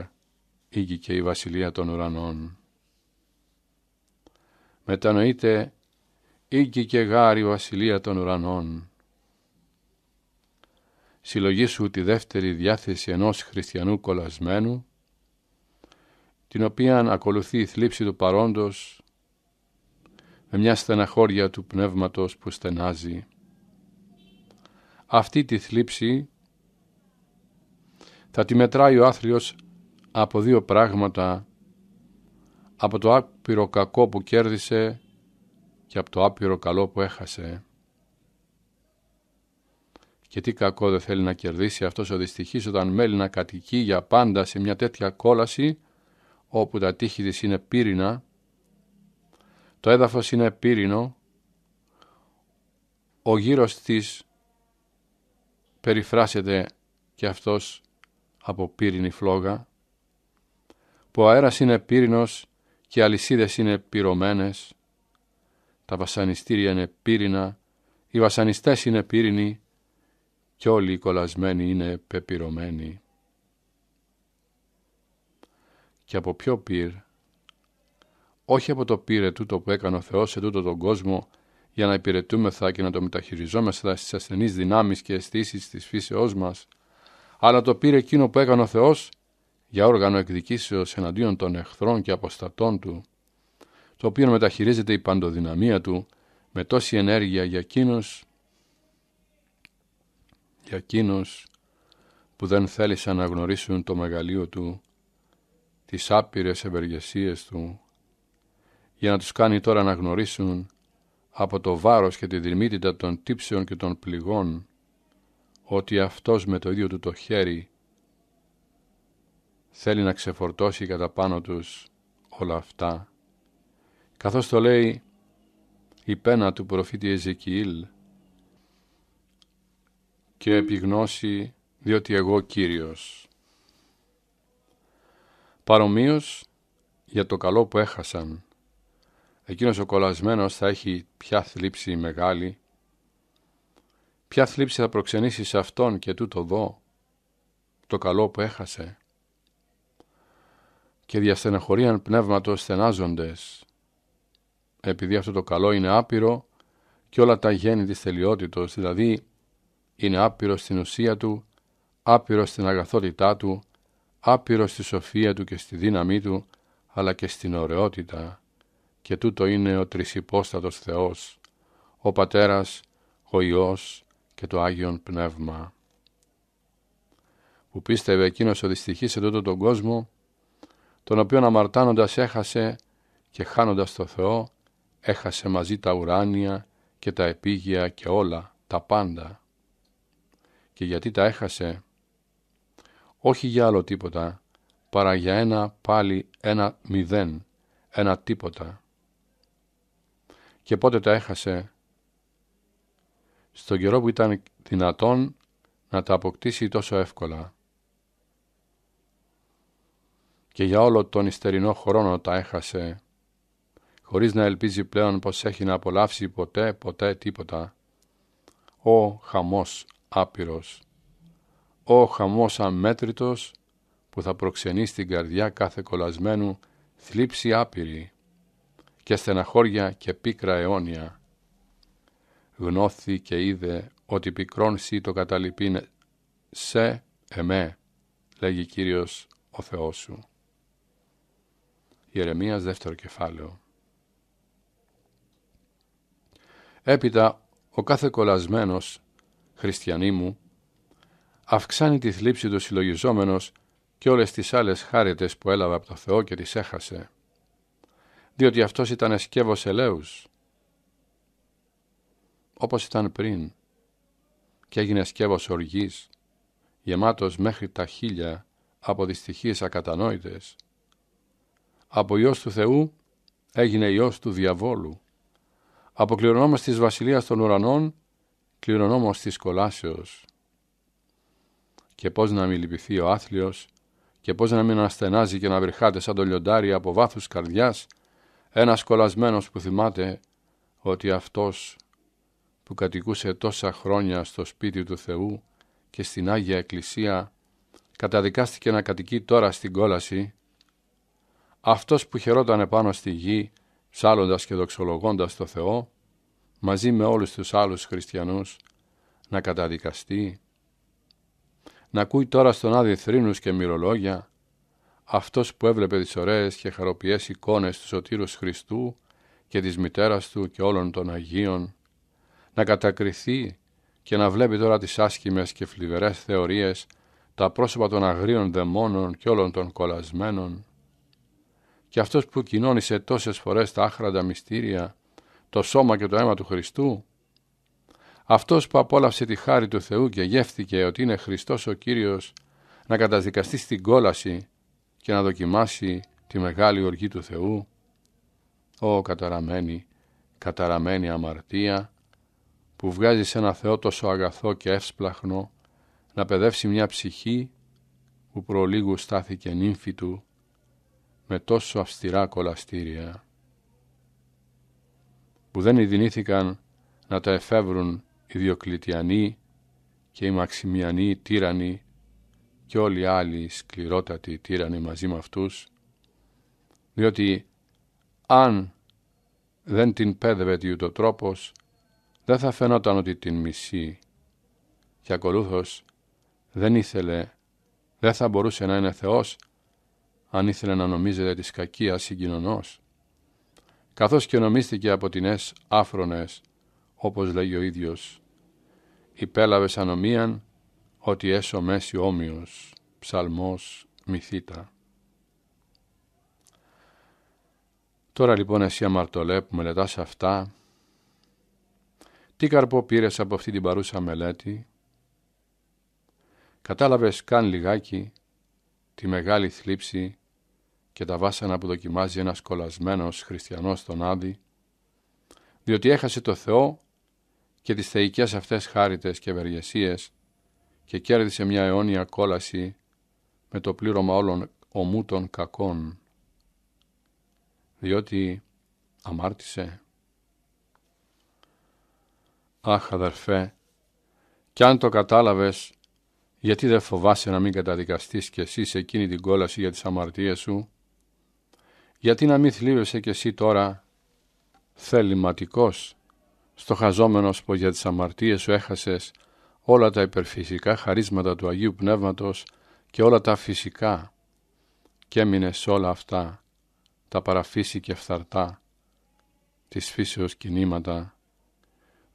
ήγη και η βασιλεία των ουρανών. Μετανοείται ήγη και γάρ η βασιλεία των ουρανών σου τη δεύτερη διάθεση ενός χριστιανού κολασμένου, την οποία ακολουθεί η θλίψη του παρόντος με μια στεναχώρια του πνεύματος που στενάζει. Αυτή τη θλίψη θα τη μετράει ο άθλιος από δύο πράγματα, από το άπειρο κακό που κέρδισε και από το άπειρο καλό που έχασε. Και τι κακό δεν θέλει να κερδίσει αυτός ο δυστυχής όταν μέλει να κατοικεί για πάντα σε μια τέτοια κόλαση όπου τα τείχη της είναι πύρινα, το έδαφος είναι πύρινο, ο γύρος της περιφράσεται και αυτός από πύρινη φλόγα, που ο αέρας είναι πύρινος και οι αλυσίδες είναι πυρωμένες, τα βασανιστήρια είναι πύρινα, οι βασανιστές είναι πύρινοι, κι όλοι οι κολλασμένοι είναι πεπυρωμένοι. Και από ποιο πυρ, όχι από το πύρε τούτο που έκανε ο Θεός σε τούτο τον κόσμο, για να υπηρετούμεθα και να το μεταχειριζόμεθα στις ασθενείς δυνάμεις και αισθήσεις της φύσεώς μας, αλλά το πήρε εκείνο που έκανε ο Θεός για όργανο εκδικήσεως εναντίον των εχθρών και αποστατών του, το οποίο μεταχειρίζεται η παντοδυναμία του με τόση ενέργεια για εκείνους για εκείνους που δεν θέλησαν να γνωρίσουν το μεγαλείο του, τις άπειρες ευεργεσίες του, για να τους κάνει τώρα να γνωρίσουν από το βάρος και τη δρυμύτητα των τύψεων και των πληγών, ότι αυτός με το ίδιο του το χέρι θέλει να ξεφορτώσει κατά πάνω τους όλα αυτά, καθώς το λέει η πένα του προφήτη Εζικιήλ, και επιγνώση διότι εγώ Κύριος. Παρομοίως για το καλό που έχασαν. Εκείνος ο κολλασμένος θα έχει πια θλίψη μεγάλη. Ποια θλίψη θα προξενήσει σε αυτόν και τούτο δω, το καλό που έχασε. Και διαστεναχωρίαν πνεύματος στενάζοντες, επειδή αυτό το καλό είναι άπειρο και όλα τα γέννη της τελειότητος, δηλαδή είναι άπειρος στην ουσία του, άπειρος στην αγαθότητά του, άπειρος στη σοφία του και στη δύναμή του, αλλά και στην ωραιότητα. Και τούτο είναι ο τρισυπόστατος Θεός, ο Πατέρας, ο Υιός και το Άγιον Πνεύμα. Που πίστευε εκείνος ο δυστυχής σε τούτο τον κόσμο, τον οποίον αμαρτάνοντας έχασε και χάνοντας το Θεό, έχασε μαζί τα ουράνια και τα επίγεια και όλα, τα πάντα και γιατί τα έχασε. Όχι για άλλο τίποτα, παρά για ένα πάλι ένα μηδέν, ένα τίποτα. Και πότε τα έχασε. Στον καιρό που ήταν δυνατόν να τα αποκτήσει τόσο εύκολα. Και για όλο τον ιστερινό χρόνο τα έχασε, χωρίς να ελπίζει πλέον πως έχει να απολαύσει ποτέ, ποτέ τίποτα. Ο χαμός άπειρος. ο χαμός αμέτρητος που θα προξενεί στην καρδιά κάθε κολασμένου θλίψη άπειρη και στεναχώρια και πίκρα αιώνια. Γνώθη και είδε ότι πικρόν σύ το καταλυπήν σε εμέ, λέγει Κύριος ο Θεός σου. Ιερεμίας δεύτερο κεφάλαιο. Έπειτα ο κάθε κολασμένος» χριστιανοί μου, αυξάνει τη θλίψη του συλλογιζόμενος και όλες τις άλλες χάριτες που έλαβε από το Θεό και τις έχασε, διότι αυτός ήταν εσκεύος ελέους, όπως ήταν πριν, και έγινε σκεύος οργής, γεμάτος μέχρι τα χίλια από δυστυχίες ακατανόητες. Από Υιός του Θεού έγινε Υιός του Διαβόλου. κληρονόμες της Βασιλείας των Ουρανών κληρονόμος της κολάσεως. Και πώς να μην λυπηθεί ο άθλιος και πώς να μην ασθενάζει και να βρυχάται σαν το λιοντάρι από βάθους καρδιάς ένας κολασμένος που θυμάται ότι αυτός που κατοικούσε τόσα χρόνια στο σπίτι του Θεού και στην Άγια Εκκλησία καταδικάστηκε να κατοικεί τώρα στην κόλαση αυτός που χαιρόταν πάνω στη γη ψάλλοντας και δοξολογώντας το Θεό μαζί με όλους τους άλλους χριστιανούς να καταδικαστεί. Να ακούει τώρα στον Άδη θρήνους και μυρολόγια αυτός που έβλεπε τις ωραίες και χαροπιές εικόνες του Σωτήρους Χριστού και της μητέρας του και όλων των Αγίων, να κατακριθεί και να βλέπει τώρα τις άσχημες και φλιβερές θεωρίες, τα πρόσωπα των αγρίων δαιμόνων και όλων των κολασμένων. Και αυτός που κοινώνησε τόσες φορές τα άχραντα μυστήρια το σώμα και το αίμα του Χριστού. Αυτός που απόλαυσε τη χάρη του Θεού και γεύθηκε ότι είναι Χριστός ο Κύριος να καταδικαστεί στην κόλαση και να δοκιμάσει τη μεγάλη οργή του Θεού. Ω καταραμένη, καταραμένη αμαρτία που βγάζει σε ένα Θεό τόσο αγαθό και εύσπλαχνο να παιδεύσει μια ψυχή που προλίγου στάθηκε νύμφη του με τόσο αυστηρά κολαστήρια που δεν ειδηνήθηκαν να τα εφεύρουν οι Διοκλητιανοί και οι Μαξιμιανοί τύρανοι και όλοι οι άλλοι σκληρότατοι τύρανοι μαζί με αυτούς, διότι αν δεν την πέδευε διούτο τρόπος, δεν θα φαινόταν ότι την μισεί και ακολούθως δεν ήθελε, δεν θα μπορούσε να είναι Θεός αν ήθελε να νομίζεται της κακίας συγκοινωνός καθώς και νομίστηκε από έσ' άφρονες, όπως λέγει ο ίδιος. Υπέλαβες ανομίαν ότι έσω μέση όμοιος, ψαλμός μυθήτα. Τώρα λοιπόν εσύ αμαρτωλέ που μελετάς αυτά, τι καρπό πήρες από αυτή την παρούσα μελέτη, κατάλαβες καν λιγάκι τη μεγάλη θλίψη και τα βάσανα που δοκιμάζει ένας κολασμένος χριστιανός τον Άδη, διότι έχασε το Θεό και τις θεϊκές αυτές χάριτες και ευεργεσίες και κέρδισε μια αιώνια κόλαση με το πλήρωμα όλων ομού των κακών, διότι αμάρτησε. Αχ αδερφέ, κι αν το κατάλαβες, γιατί δεν φοβάσαι να μην καταδικαστείς κι εσύ σε εκείνη την κόλαση για τις αμαρτίες σου, γιατί να μην θλίβεσαι κι εσύ τώρα θεληματικός, στοχαζόμενος που για τις αμαρτίες σου έχασες όλα τα υπερφυσικά χαρίσματα του Αγίου Πνεύματος και όλα τα φυσικά και έμεινε σε όλα αυτά τα παραφύση και φθαρτά της φύσεως κινήματα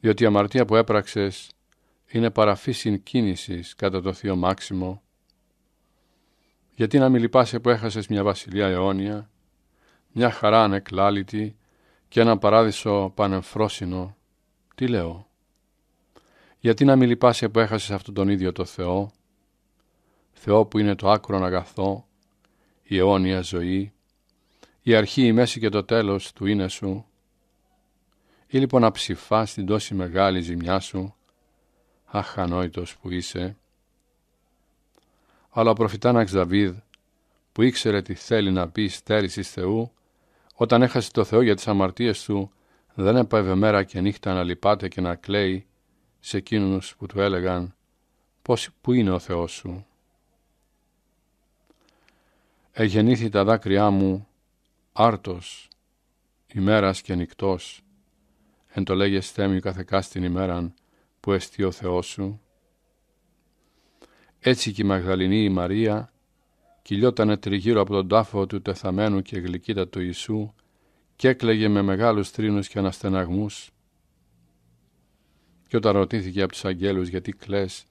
διότι η αμαρτία που έπραξες είναι παραφύση κίνησης κατά το Θείο Μάξιμο γιατί να μην λυπάσαι που έχασες μια βασιλεία αιώνια μια χαρά ανεκλάλητη και ένα παράδεισο πανεμφρόσινο, τι λέω. Γιατί να μην λυπάσαι που έχασες αυτόν τον ίδιο το Θεό, Θεό που είναι το άκρον αγαθό, η αιώνια ζωή, η αρχή, η μέση και το τέλος του είναι σου, ή λοιπόν να ψηφάς την τόση μεγάλη ζημιά σου, αχ που είσαι. Αλλά ο προφητάναξ Δαβίδ, που ήξερε τι θέλει να πει στέρησης Θεού, όταν έχασε το Θεό για τις αμαρτίες του, δεν έπαευε μέρα και νύχτα να λυπάται και να κλαίει σε εκείνους που του έλεγαν «Πώς που είναι ο Θεός σου». Εγεννήθη τα δάκρυά μου άρτος, ημέρας και νυχτός», εν το λέγες θέμιου καθεκά στην ημέραν που εστί ο Θεός σου. Έτσι και η Μαγδαληνή η Μαρία κυλιότανε τριγύρω από τον τάφο του τεθαμένου και γλυκύτα του Ιησού και έκλαιγε με μεγάλους τρίνους και αναστεναγμούς. Και όταν ρωτήθηκε από τους αγγέλους γιατί κλαις,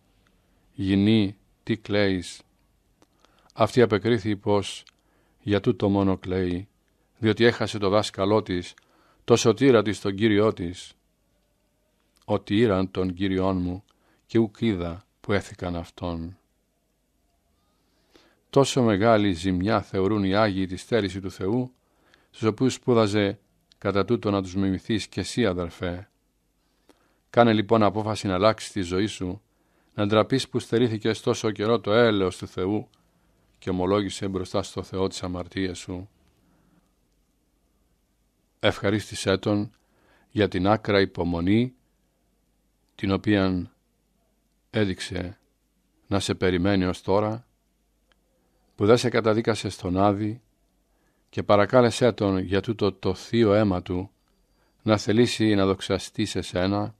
γινή, τι κλαίεις, αυτή απεκρίθη πως για τούτο μόνο κλαίει, διότι έχασε το δάσκαλό της, το σωτήρα της τον Κύριό της. Ότι ήραν τον Κύριόν μου και ουκίδα που έθηκαν αυτόν. Τόσο μεγάλη ζημιά θεωρούν οι Άγιοι τη στέρηση του Θεού, στους οποίους σπούδαζε κατά τούτο να τους μιμηθείς και εσύ αδερφέ. Κάνε λοιπόν απόφαση να αλλάξεις τη ζωή σου, να ντραπείς που στερήθηκες τόσο καιρό το έλεος του Θεού και ομολόγησε μπροστά στο Θεό τις αμαρτίες σου. Ευχαρίστησέ Τον για την άκρα υπομονή την οποία έδειξε να σε περιμένει ως τώρα που δεν σε καταδίκασε στον Άδη και παρακάλεσέ τον για τούτο το θείο αίμα του να θελήσει να δοξαστεί σε σένα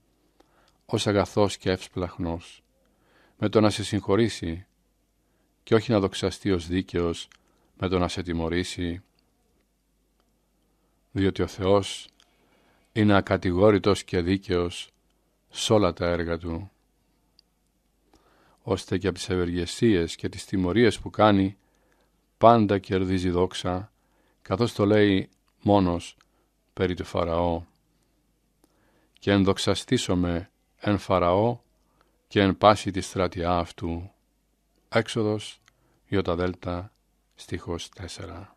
ως αγαθός και ευσπλαχνός με το να σε συγχωρήσει και όχι να δοξαστεί ως δίκαιος με το να σε τιμωρήσει διότι ο Θεός είναι ακατηγόρητος και δίκαιος σε όλα τα έργα Του ώστε και από τις ευεργεσίες και τις τιμωρίες που κάνει πάντα κερδίζει δόξα, καθώς το λέει μόνος περί του Φαραώ. Και ενδοξαστήσομε εν Φαραώ και εν πάση τη στρατιά αυτού. Έξοδος Ιωταδέλτα στίχος 4.